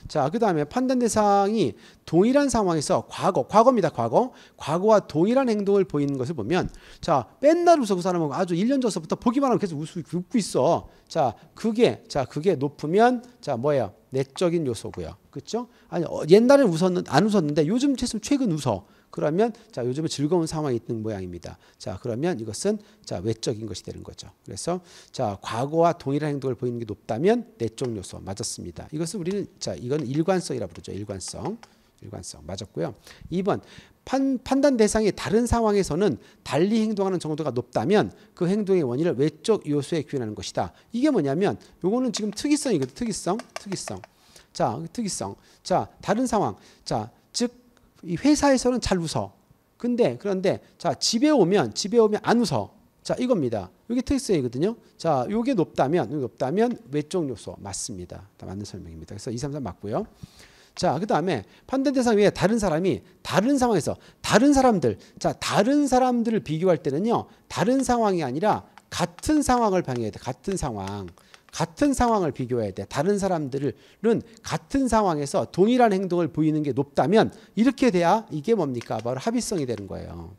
자그 다음에 판단 대상이 동일한 상황에서 과거 과거입니다 과거 과거와 동일한 행동을 보이는 것을 보면 자 맨날 웃어 그 사람은 아주 1년 전서부터 보기만 하면 계속 웃고, 웃고 있어 자 그게 자 그게 높으면 자 뭐예요 내적인 요소고요 그렇죠 아니 어, 옛날에 웃었는 안 웃었는데 요즘 최근 최근 웃어 그러면 자 요즘에 즐거운 상황이 있는 모양입니다. 자 그러면 이것은 자 외적인 것이 되는 거죠. 그래서 자 과거와 동일한 행동을 보이는 게 높다면 내적 요소 맞았습니다. 이것은 우리는 자 이건 일관성이라 부르죠. 일관성. 일관성 맞았고요. 2번 판, 판단 대상이 다른 상황에서는 달리 행동하는 정도가 높다면 그 행동의 원인을 외적 요소에 규현하는 것이다. 이게 뭐냐면 요거는 지금 특이성이거든 특이성, 특이성. 자, 특이성. 자, 다른 상황. 자, 즉이 회사에서는 잘 웃어. 근데 그런데 자 집에 오면 집에 오면 안 웃어. 자 이겁니다. 이게 특성이거든요. 자 이게 높다면 요게 높다면 외적 요소 맞습니다. 다 맞는 설명입니다. 그래서 2, 3, 3 맞고요. 자, 그 다음에 판단 대상 외에 다른 사람이 다른 상황에서 다른 사람들, 자, 다른 사람들을 비교할 때는요, 다른 상황이 아니라 같은 상황을 방해해야 돼. 같은 상황. 같은 상황을 비교해야 돼. 다른 사람들은 같은 상황에서 동일한 행동을 보이는 게 높다면 이렇게 돼야 이게 뭡니까? 바로 합의성이 되는 거예요.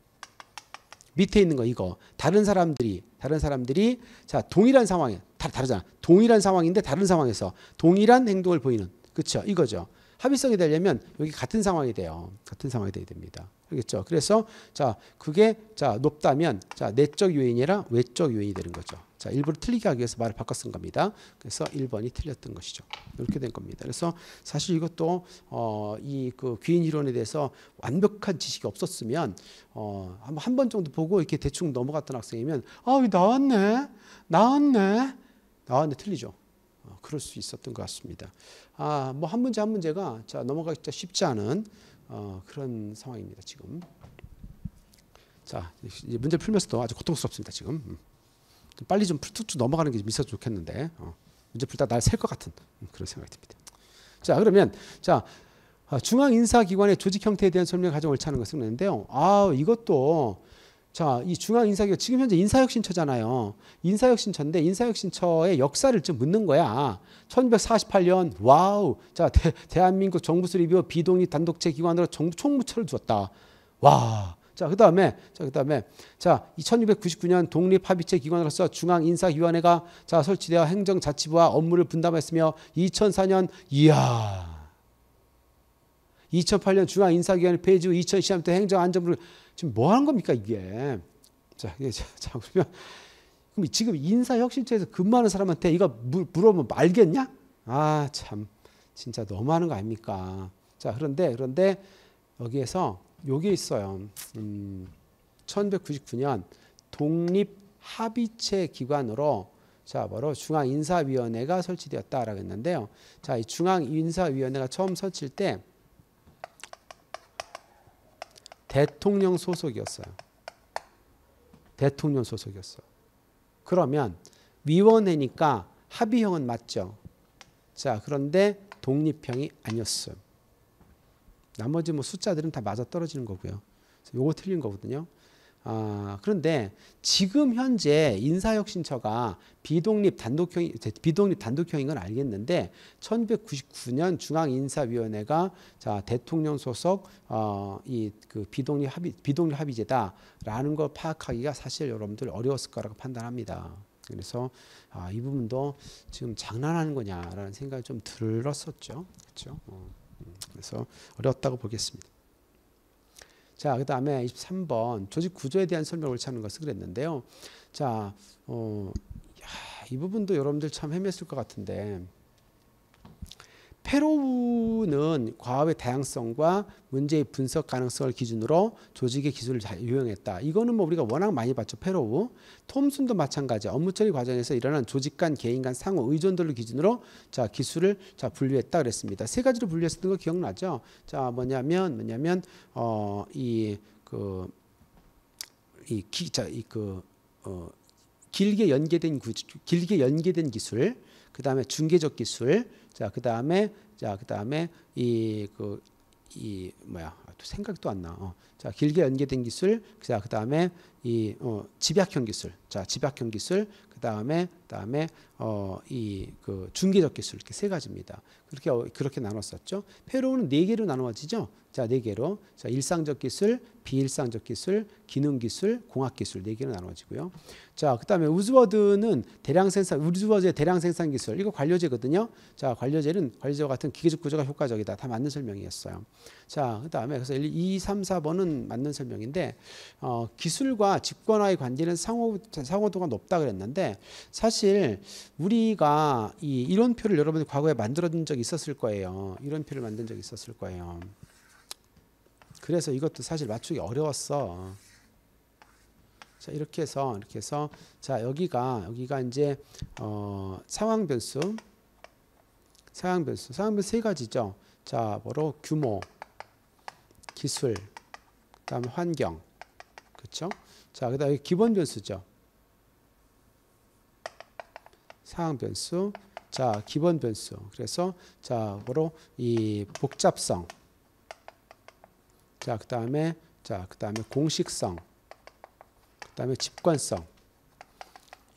밑에 있는 거 이거 다른 사람들이 다른 사람들이 자 동일한 상황에 다 다르잖아 동일한 상황인데 다른 상황에서 동일한 행동을 보이는 그쵸 이거죠 합의성이 되려면 여기 같은 상황이 돼요 같은 상황이 돼야 됩니다. 그렇겠죠 그래서 자 그게 자 높다면 자 내적 요인이라 외적 요인이 되는 거죠. 자 일부러 틀리게 하기 위해서 말을 바꿨은 겁니다. 그래서 1번이 틀렸던 것이죠. 이렇게 된 겁니다. 그래서 사실 이것도 어, 이 그 귀인 이론에 대해서 완벽한 지식이 없었으면 어, 한번 정도 보고 이렇게 대충 넘어갔던 학생이면 아 나왔네, 나왔네, 나왔네 틀리죠. 어, 그럴 수 있었던 것 같습니다. 아 뭐 한 문제 한 문제가 자 넘어가기 쉽지 않은 어, 그런 상황입니다. 지금. 자 이제 문제 풀면서도 아주 고통스럽습니다. 지금 음. 좀 빨리 좀 툭툭 넘어가는 게 있어 좋겠는데 어, 문제 풀다 날 셀 것 같은 음, 그런 생각이 듭니다. 자 그러면 자 아, 중앙인사기관의 조직 형태에 대한 설명 가장 옳지 않은 것은있는데요아 이것도 자, 이 중앙인사기관, 지금 현재 인사혁신처잖아요. 인사혁신처인데, 인사혁신처의 역사를 좀 묻는 거야. 1948년, 와우. 자, 대, 한민국 정부수 립이뷰비동의 단독체 기관으로 정부 총무처를 두었다. 와. 자, 그 다음에, 자, 그 다음에, 자, 2699년 독립합의체 기관으로서 중앙인사위원회가 자, 설치되어 행정자치부와 업무를 분담했으며, 2004년, 이야. 2008년 중앙인사기관의 폐지 후 2012년부터 행정안전부를 지금 뭐 하는 겁니까 이게? 자, 이게 자, (laughs) 자 그러면 그럼 지금 인사혁신처에서 근무하는 사람한테 이거 물어보면 말겠냐? 아 참 진짜 너무하는 거 아닙니까? 자 그런데 그런데 여기에서 요게 있어요. 음, 1199년 독립 합의체 기관으로 자 바로 중앙인사위원회가 설치되었다라고 했는데요. 자이 중앙인사위원회가 처음 설치일 때 대통령 소속이었어요. 대통령 소속이었어. 그러면 위원회니까 합의형은 맞죠. 자, 그런데 독립형이 아니었음. 나머지 뭐 숫자들은 다 맞아 떨어지는 거고요. 요거 틀린 거거든요. 아, 그런데 지금 현재 인사혁신처가 비독립 단독형 비독립 단독형인 건 알겠는데 1999년 중앙인사위원회가 자 대통령 소속 어, 이그 비독립 합의 비독립 합의제다라는 걸 파악하기가 사실 여러분들 어려웠을 거라고 판단합니다. 그래서 아, 이 부분도 지금 장난하는 거냐라는 생각이 좀 들었었죠. 그렇죠? 어, 음, 그래서 어려웠다고 보겠습니다. 자, 그 다음에 23번 조직 구조에 대한 설명을 찾는 것을 그랬는데요. 자, 어, 야, 이 부분도 여러분들 참 헤맸을 것 같은데 페로우는 과업의 다양성과 문제의 분석 가능성을 기준으로 조직의 기술을 잘 유용했다. 이거는 뭐 우리가 워낙 많이 봤죠. 페로우. 톰슨도 마찬가지. 업무 처리 과정에서 일어난 조직 간 개인 간 상호 의존도를 기준으로 자, 기술을 자, 분류했다 그랬습니다. 세 가지로 분류했었던 거 기억나죠? 자, 뭐냐면 뭐냐면 어, 이 그이 기자 이 그 어, 길게 연계된 구 길게 연계된 기술, 그다음에 중계적 기술, 자, 그다음에 자, 그다음에 이 그이 그, 뭐야? 아, 생각도 안 나. 어. 자, 길게 연계된 기술. 자, 그다음에 이 어, 집약형 기술. 자, 집약형 기술. 그다음에 그다음에 어, 이그 중개적 기술 이렇게 세 가지입니다. 그렇게 어, 그렇게 나눴었죠. 페로는네 개로 나누어지죠. 자, 네 개로. 자, 일상적 기술, 비일상적 기술, 기능 기술, 공학 기술 네 개로 나눠지고요. 자, 그다음에 우즈워드는 대량 생산 우즈워드의 대량 생산 기술. 이거 관료제거든요. 자, 관료제는 관료제와 같은 기계적 구조가 효과적이다. 다 맞는 설명이었어요. 자, 그다음에 그래서 1, 2, 3, 4번은 맞는 설명인데 어, 기술과 집권화의 관계는 상호 상호도가 높다 그랬는데 사실 사실 우리가 이 이론표를 여러분이 과거에 만들어진 적이 있었을 거예요. 이론표를 만든 적이 있었을 거예요. 그래서 이것도 사실 맞추기 어려웠어. 자 이렇게 해서 이렇게 해서 자 여기가 여기가 이제 어, 상황 변수 상황 변수 상황 변수 세 가지죠 자 바로 규모 기술 그다음 환경 그렇죠 자그다음 기본 변수죠 상황 변수, 자 기본 변수. 그래서 자 바로 이 복잡성. 자그 다음에 자그 다음에 공식성. 그 다음에 직관성.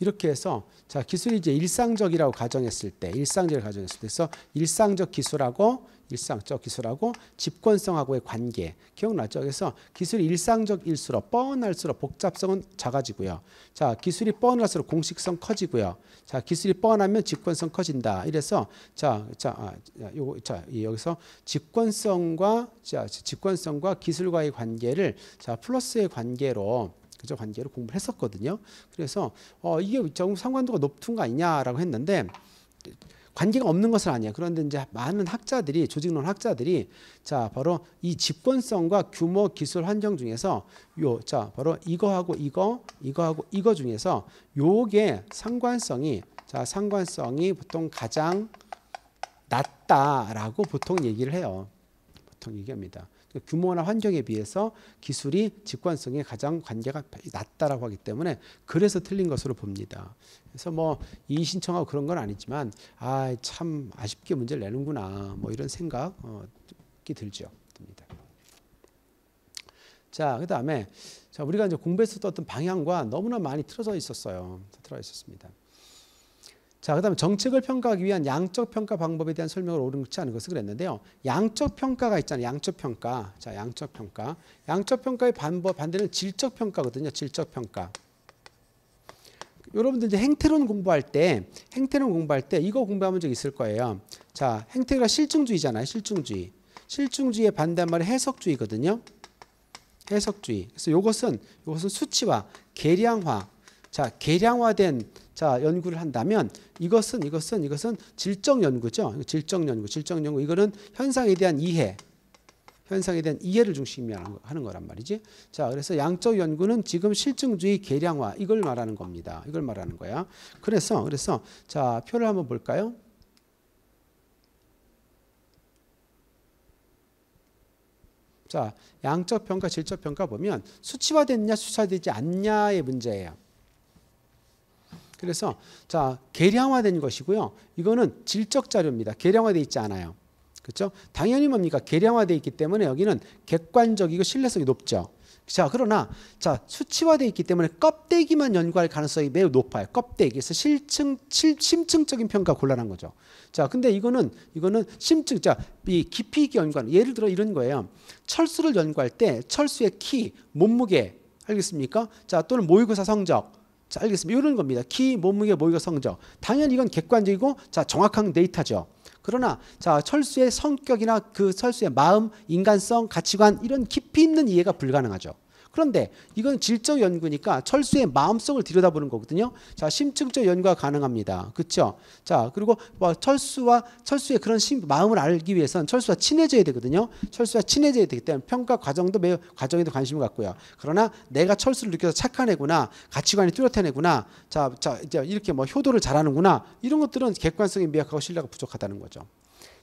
이렇게 해서 자 기술이 이제 일상적이라고 가정했을 때 일상적을 가정했을 때서 일상적 기술하고 일상적 기술하고 집권성하고의 관계 기억나죠? 그래서 기술이 일상적일수록 뻔할수록 복잡성은 작아지고요. 자 기술이 뻔할수록 공식성 커지고요. 자 기술이 뻔하면 집권성 커진다. 이래서 자자 아, 요거 자 여기서 집권성과 자 집권성과 기술과의 관계를 자 플러스의 관계로 그저관계를 공부를 했었거든요. 그래서 어, 이게 정 상관도가 높은 거 아니냐라고 했는데 관계가 없는 것은 아니에요. 그런데 이제 많은 학자들이 조직론 학자들이 자 바로 이 집권성과 규모 기술 환경 중에서 요자 바로 이거하고 이거 이거하고 이거 중에서 요게 상관성이 자 상관성이 보통 가장 낮다라고 보통 얘기를 해요. 보통 얘기합니다. 그 규모나 환경에 비해서 기술이 직관성에 가장 관계가 낮다라고 하기 때문에 그래서 틀린 것으로 봅니다. 그래서 뭐 이의 신청하고 그런 건 아니지만 아참 아쉽게 문제를 내는구나 뭐 이런 생각이 어, 들죠. 듭니다. 자, 그 다음에, 자, 우리가 이제 공부했었던 방향과 너무나 많이 틀어져 있었어요. 틀어 있었습니다. 자, 그다음에 정책을 평가하기 위한 양적 평가 방법에 대한 설명을 옳치 않은 것을 그랬는데요. 양적 평가가 있잖아요. 양적 평가. 자, 양적 평가. 양적 평가의 반법 반대는 질적 평가거든요. 질적 평가. 여러분들 이제 행태론 공부할 때 행태론 공부할 때 이거 공부하면 적 있을 거예요. 자, 행태가 실증주의잖아요. 실증주의. 실증주의의 반대말이 해석주의거든요. 해석주의. 그래서 이것은 이것은 수치와 계량화, 자, 계량화된 자, 연구를 한다면 이것은 이것은 이것은 질적 연구죠. 질적 연구, 질적 연구. 이거는 현상에 대한 이해, 현상에 대한 이해를 중심이 하는 거란 말이지. 자, 그래서 양적 연구는 지금 실증주의 계량화 이걸 말하는 겁니다. 이걸 말하는 거야. 그래서 그래서 자, 표를 한번 볼까요? 자, 양적 평가, 질적 평가 보면 수치화됐냐, 수치화되지 않냐의 문제예요. 그래서 자 계량화된 것이고요. 이거는 질적 자료입니다. 계량화돼 있지 않아요. 그렇죠? 당연히 뭡니까? 계량화돼 있기 때문에 여기는 객관적이고 신뢰성이 높죠. 자 그러나 자 수치화돼 있기 때문에 껍데기만 연구할 가능성이 매우 높아요. 껍데기. 에서 실층 심층적인 평가 곤란한 거죠. 자 근데 이거는 이거는 심층 자이 깊이 있게 연구하는 예를 들어 이런 거예요. 철수를 연구할 때 철수의 키, 몸무게 알겠습니까? 자 또는 모의고사 성적 자, 알겠습니다. 이런 겁니다. 키, 몸무게, 모의가 성적. 당연히 이건 객관적이고 자, 정확한 데이터죠. 그러나 자, 철수의 성격이나 그 철수의 마음, 인간성, 가치관 이런 깊이 있는 이해가 불가능하죠. 그런데 이건 질적 연구니까 철수의 마음속을 들여다보는 거거든요. 자, 심층적 연구가 가능합니다. 그렇죠? 자, 그리고 뭐 철수와 철수의 그런 심, 마음을 알기 위해선 철수와 친해져야 되거든요. 철수와 친해져야 되기 때문에 평가 과정도 매우 과정에도 관심을 갖고요. 그러나 내가 철수를 느껴서 착한 애구나, 가치관이 뚜렷한 애구나, 자, 자 이제 이렇게 뭐 효도를 잘하는구나 이런 것들은 객관성이 미약하고 신뢰가 부족하다는 거죠.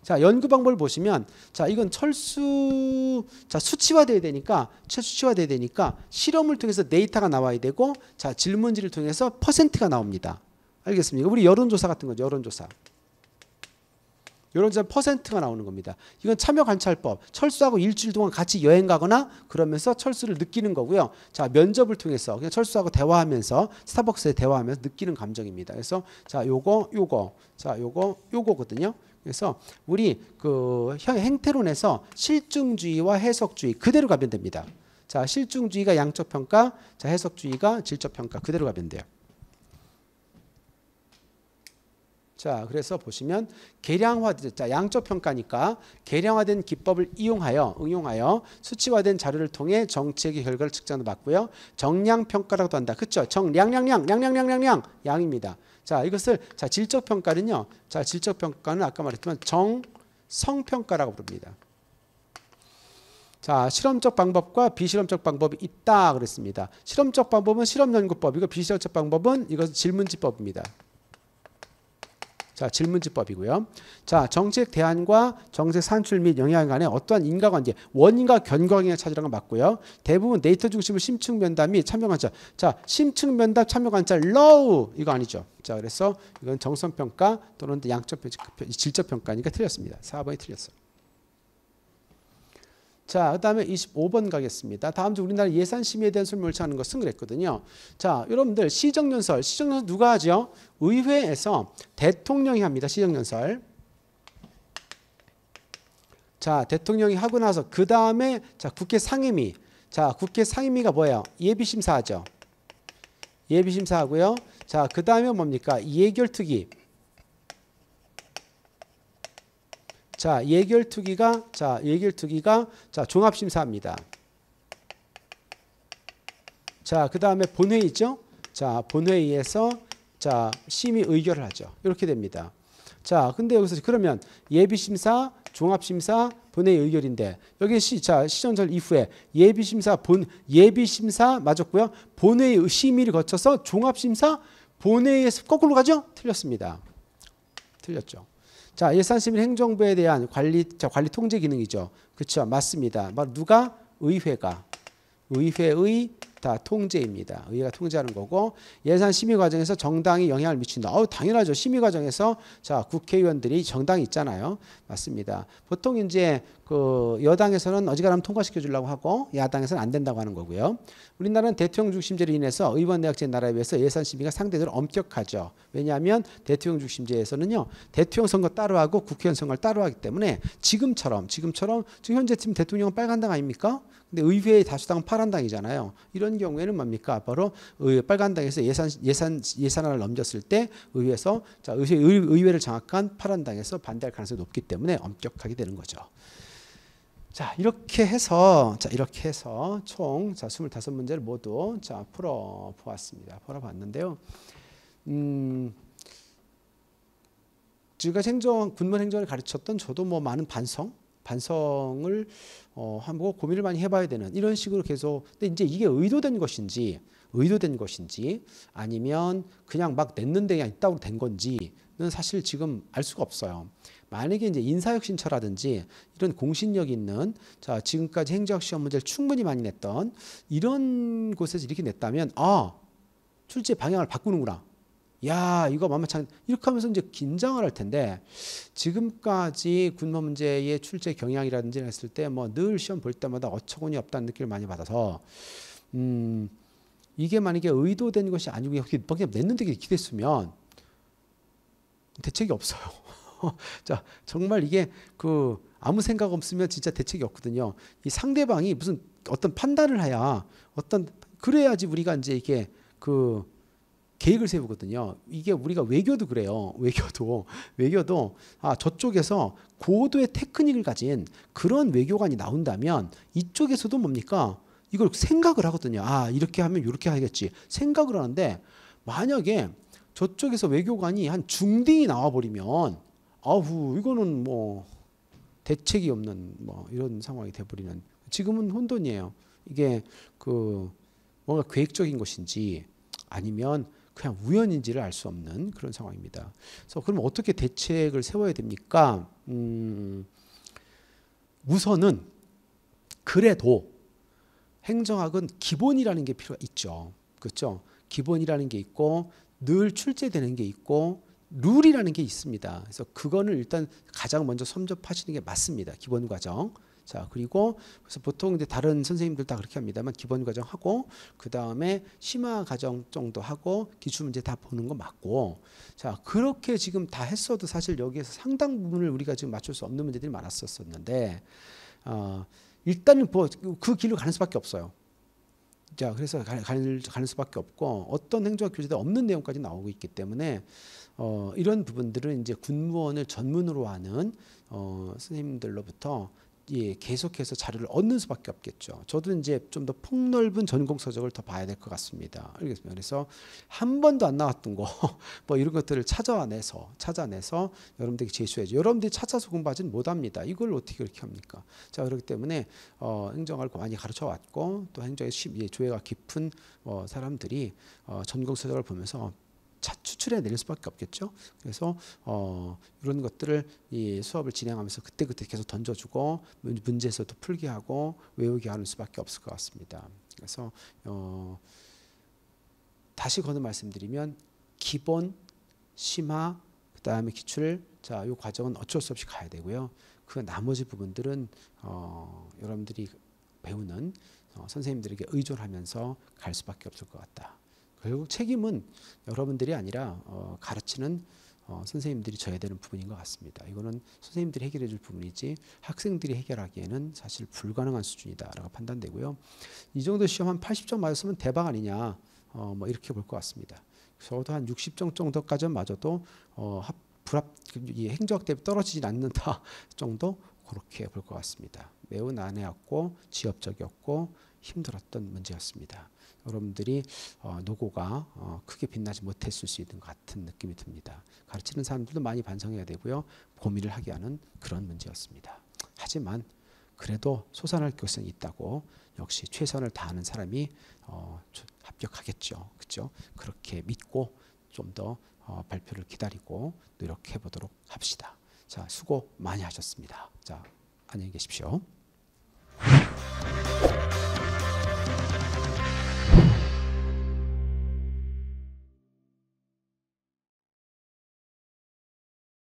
자 연구 방법을 보시면 자 이건 철수 자 수치화돼야 되니까 최수치화돼야 되니까 실험을 통해서 데이터가 나와야 되고 자 질문지를 통해서 퍼센트가 나옵니다. 알겠습니까? 우리 여론조사 같은 거죠. 여론조사. 여론조사 퍼센트가 나오는 겁니다. 이건 참여 관찰법. 철수하고 일주일 동안 같이 여행 가거나 그러면서 철수를 느끼는 거고요. 자, 면접을 통해서 그냥 철수하고 대화하면서 스타벅스에 대화하면서 느끼는 감정입니다. 그래서 자, 요거 요거. 자, 요거 요거거든요. 그래서 우리 그 행태론에서 실증주의와 해석주의 그대로 가면 됩니다. 자, 실증주의가 양적 평가, 자, 해석주의가 질적 평가 그대로 가면 돼요. 자, 그래서 보시면 계량화 된 자, 양적 평가니까 계량화된 기법을 이용하여 응용하여 수치화된 자료를 통해 정책의 결과를 측정도 맞고요. 정량 평가라고도 한다. 그렇죠? 정량량량 양량량량량 양입니다. 자, 이것을 자, 질적 평가는요. 자, 질적 평가는 아까 말했지만 정성 평가라고 부릅니다. 자, 실험적 방법과 비실험적 방법이 있다 그랬습니다. 실험적 방법은 실험 연구법이고 비실험적 방법은 이것은 질문지법입니다. 자, 질문지법이고요. 자, 정책 대안과 정책 산출 및 영향 간에 어떠한 인과관계, 원인과 견과관계를 찾으라는 건 맞고요. 대부분 데이터 중심의 심층 면담 및 참여 관찰. 자, 심층 면담 참여 관찰 l 우 이거 아니죠. 자, 그래서 이건 정성 평가 또는 양적 평가, 그 질적 평가니까 틀렸습니다. 4번이 틀렸어요. 자, 그 다음에 25번 가겠습니다. 다음 주 우리나라 예산 심의에 대한 설명을 하는 것은 그랬거든요. 자, 여러분들 시정연설, 시정연설 누가 하죠? 의회에서 대통령이 합니다. 시정연설. 자, 대통령이 하고 나서 그 다음에 자 국회 상임위. 자, 국회 상임위가 뭐예요? 예비심사하죠. 예비심사하고요. 자, 그 다음에 뭡니까? 예결특위. 자, 예결투기가 자, 예결투기가 자, 종합 심사입니다. 자, 그다음에 본회의죠? 자, 본회의에서 자, 심의 의결을 하죠. 이렇게 됩니다. 자, 근데 여기서 그러면 예비 심사, 종합 심사, 본회의 의결인데 여기 시, 자, 시정절 이후에 예비 심사 본 예비 심사 맞았고요. 본회의 심의를 거쳐서 종합 심사 본회의에서 거꾸로 가죠? 틀렸습니다. 틀렸죠. 자, 예산심의 행정부에 대한 관리 자, 관리 통제 기능이죠. 그렇죠. 맞습니다. 뭐 누가 의회가 의회의 다 통제입니다. 의회가 통제하는 거고 예산 심의 과정에서 정당이 영향을 미친다. 어우 당연하죠. 심의 과정에서 자 국회의원들이 정당이 있잖아요. 맞습니다. 보통 이제 그 여당에서는 어지간하면 통과시켜 주려고 하고 야당에서는 안 된다고 하는 거고요. 우리나라는 대통령 중심제로 인해서 의원 내각제 나라에 비해서 예산 심의가 상대적으로 엄격하죠. 왜냐하면 대통령 중심제에서는요. 대통령 선거 따로 하고 국회의원 선거를 따로 하기 때문에 지금처럼 지금처럼 지금 현재 지금 대통령은 빨간당 아닙니까? 근데 의회의 다수당은 파란당이잖아요. 이런 경우에는 뭡니까? 바로 빨간당에서 예산 예산 예산안을 넘겼을 때 의회에서 자 의회 의회를 장악한 파란당에서 반대할 가능성이 높기 때문에 엄격하게 되는 거죠. 자, 이렇게 해서 자, 이렇게 해서 총 자, 25문제를 모두 자, 풀어 보았습니다. 풀어 봤는데요. 음 제가 행정 군문 행정을 가르쳤던 저도 뭐 많은 반성 반성을 어, 한번 고민을 많이 해봐야 되는 이런 식으로 계속 근데 이제 이게 의도된 것인지 의도된 것인지 아니면 그냥 막 냈는데 그냥 있다고 된 건지는 사실 지금 알 수가 없어요. 만약에 이제 인사혁신처라든지 이런 공신력 있는 자 지금까지 행정학 시험 문제를 충분히 많이 냈던 이런 곳에서 이렇게 냈다면 아 출제 방향을 바꾸는구나 야 이거 만만치 이렇게 하면서 이제 긴장을 할 텐데 지금까지 군무 문제의 출제 경향이라든지 했을 때 뭐늘 시험 볼 때마다 어처구니 없다는 느낌을 많이 받아서 음 이게 만약에 의도된 것이 아니고 그냥 냈는데 기대했으면 대책이 없어요. (laughs) 자 정말 이게 그 아무 생각 없으면 진짜 대책이 없거든요. 이 상대방이 무슨 어떤 판단을 해야 어떤 그래야지 우리가 이제 이게 그 계획을 세우거든요. 이게 우리가 외교도 그래요. (laughs) 외교도 외교도 아 저쪽에서 고도의 테크닉을 가진 그런 외교관이 나온다면 이쪽에서도 뭡니까? 이걸 생각을 하거든요. 아 이렇게 하면 이렇게 하겠지 생각을 하는데 만약에 저쪽에서 외교관이 한 중딩이 나와버리면 아우 이거는 뭐 대책이 없는 뭐 이런 상황이 돼버리는 지금은 혼돈이에요. 이게 그 뭔가 계획적인 것인지 아니면 그냥 우연인지를 알 수 없는 그런 상황입니다. 그래서 그럼 어떻게 대책을 세워야 됩니까? 음, 우선은 그래도 행정학은 기본이라는 게필요 있죠. 그렇죠? 기본이라는 게 있고 늘 출제되는 게 있고 룰이라는 게 있습니다. 그래서 그거는 일단 가장 먼저 섭렵하시는 게 맞습니다. 기본 과정. 자 그리고 그래서 보통 이제 다른 선생님들 다 그렇게 합니다만 기본 과정 하고 그 다음에 심화 과정 정도 하고 기출 문제 다 보는 거 맞고 자 그렇게 지금 다 했어도 사실 여기에서 상당 부분을 우리가 지금 맞출 수 없는 문제들이 많았었었는데 어, 일단은 뭐그 길로 가는 수밖에 없어요. 자 그래서 가, 는 가는 수밖에 없고 어떤 행정학 교재도 없는 내용까지 나오고 있기 때문에 어, 이런 부분들은 이제 군무원을 전문으로 하는 어, 선생님들로부터 예, 계속해서 자료를 얻는 수밖에 없겠죠. 저도 이제 좀 더 폭넓은 전공 서적을 더 봐야 될 것 같습니다. 알겠습니다. 그래서 한 번도 안 나왔던 거, (laughs) 뭐 이런 것들을 찾아내서 찾아내서 여러분들에게 제시해야죠. 여러분들이 찾아서 공부하지 못합니다. 이걸 어떻게 그렇게 합니까? 자 그렇기 때문에 어, 행정을 많이 가르쳐 왔고 또 행정의 예, 조예가 깊은 어, 사람들이 어, 전공 서적을 보면서 추출해 낼 수밖에 없겠죠. 그래서 어, 이런 것들을 이 수업을 진행하면서 그때그때 계속 던져주고 문제에서도 풀게 하고 외우게 하는 수밖에 없을 것 같습니다. 그래서 어, 다시 거는 말씀드리면 기본 심화 그다음에 기출 자이 과정은 어쩔 수 없이 가야 되고요. 그 나머지 부분들은 어, 여러분들이 배우는 어, 선생님들에게 의존하면서 갈 수밖에 없을 것 같다. 결국 책임은 여러분들이 아니라 어, 가르치는 어, 선생님들이 져야 되는 부분인 것 같습니다. 이거는 선생님들이 해결해 줄 부분이지 학생들이 해결하기에는 사실 불가능한 수준이다라고 판단되고요. 이 정도 시험 한 80점 맞았으면 대박 아니냐 어, 뭐 이렇게 볼 것 같습니다. 저도 한 60점 정도까지 맞아도 어, 합, 불합 이 행적 대비 떨어지진 않는다 (laughs) 정도 그렇게 볼 것 같습니다. 매우 난해했고 지엽적이었고 힘들었던 문제였습니다. 여러분들이 어, 노고가 어, 크게 빛나지 못했을 수 있는 것 같은 느낌이 듭니다. 가르치는 사람들도 많이 반성해야 되고요. 고민을 하게 하는 그런 문제였습니다. 하지만 그래도 소산할 교수 있다고 역시 최선을 다하는 사람이 어, 합격하겠죠. 그렇죠? 그렇게 믿고 좀더 어, 발표를 기다리고 노력해 보도록 합시다. 자, 수고 많이 하셨습니다. 자, 안녕히 계십시오.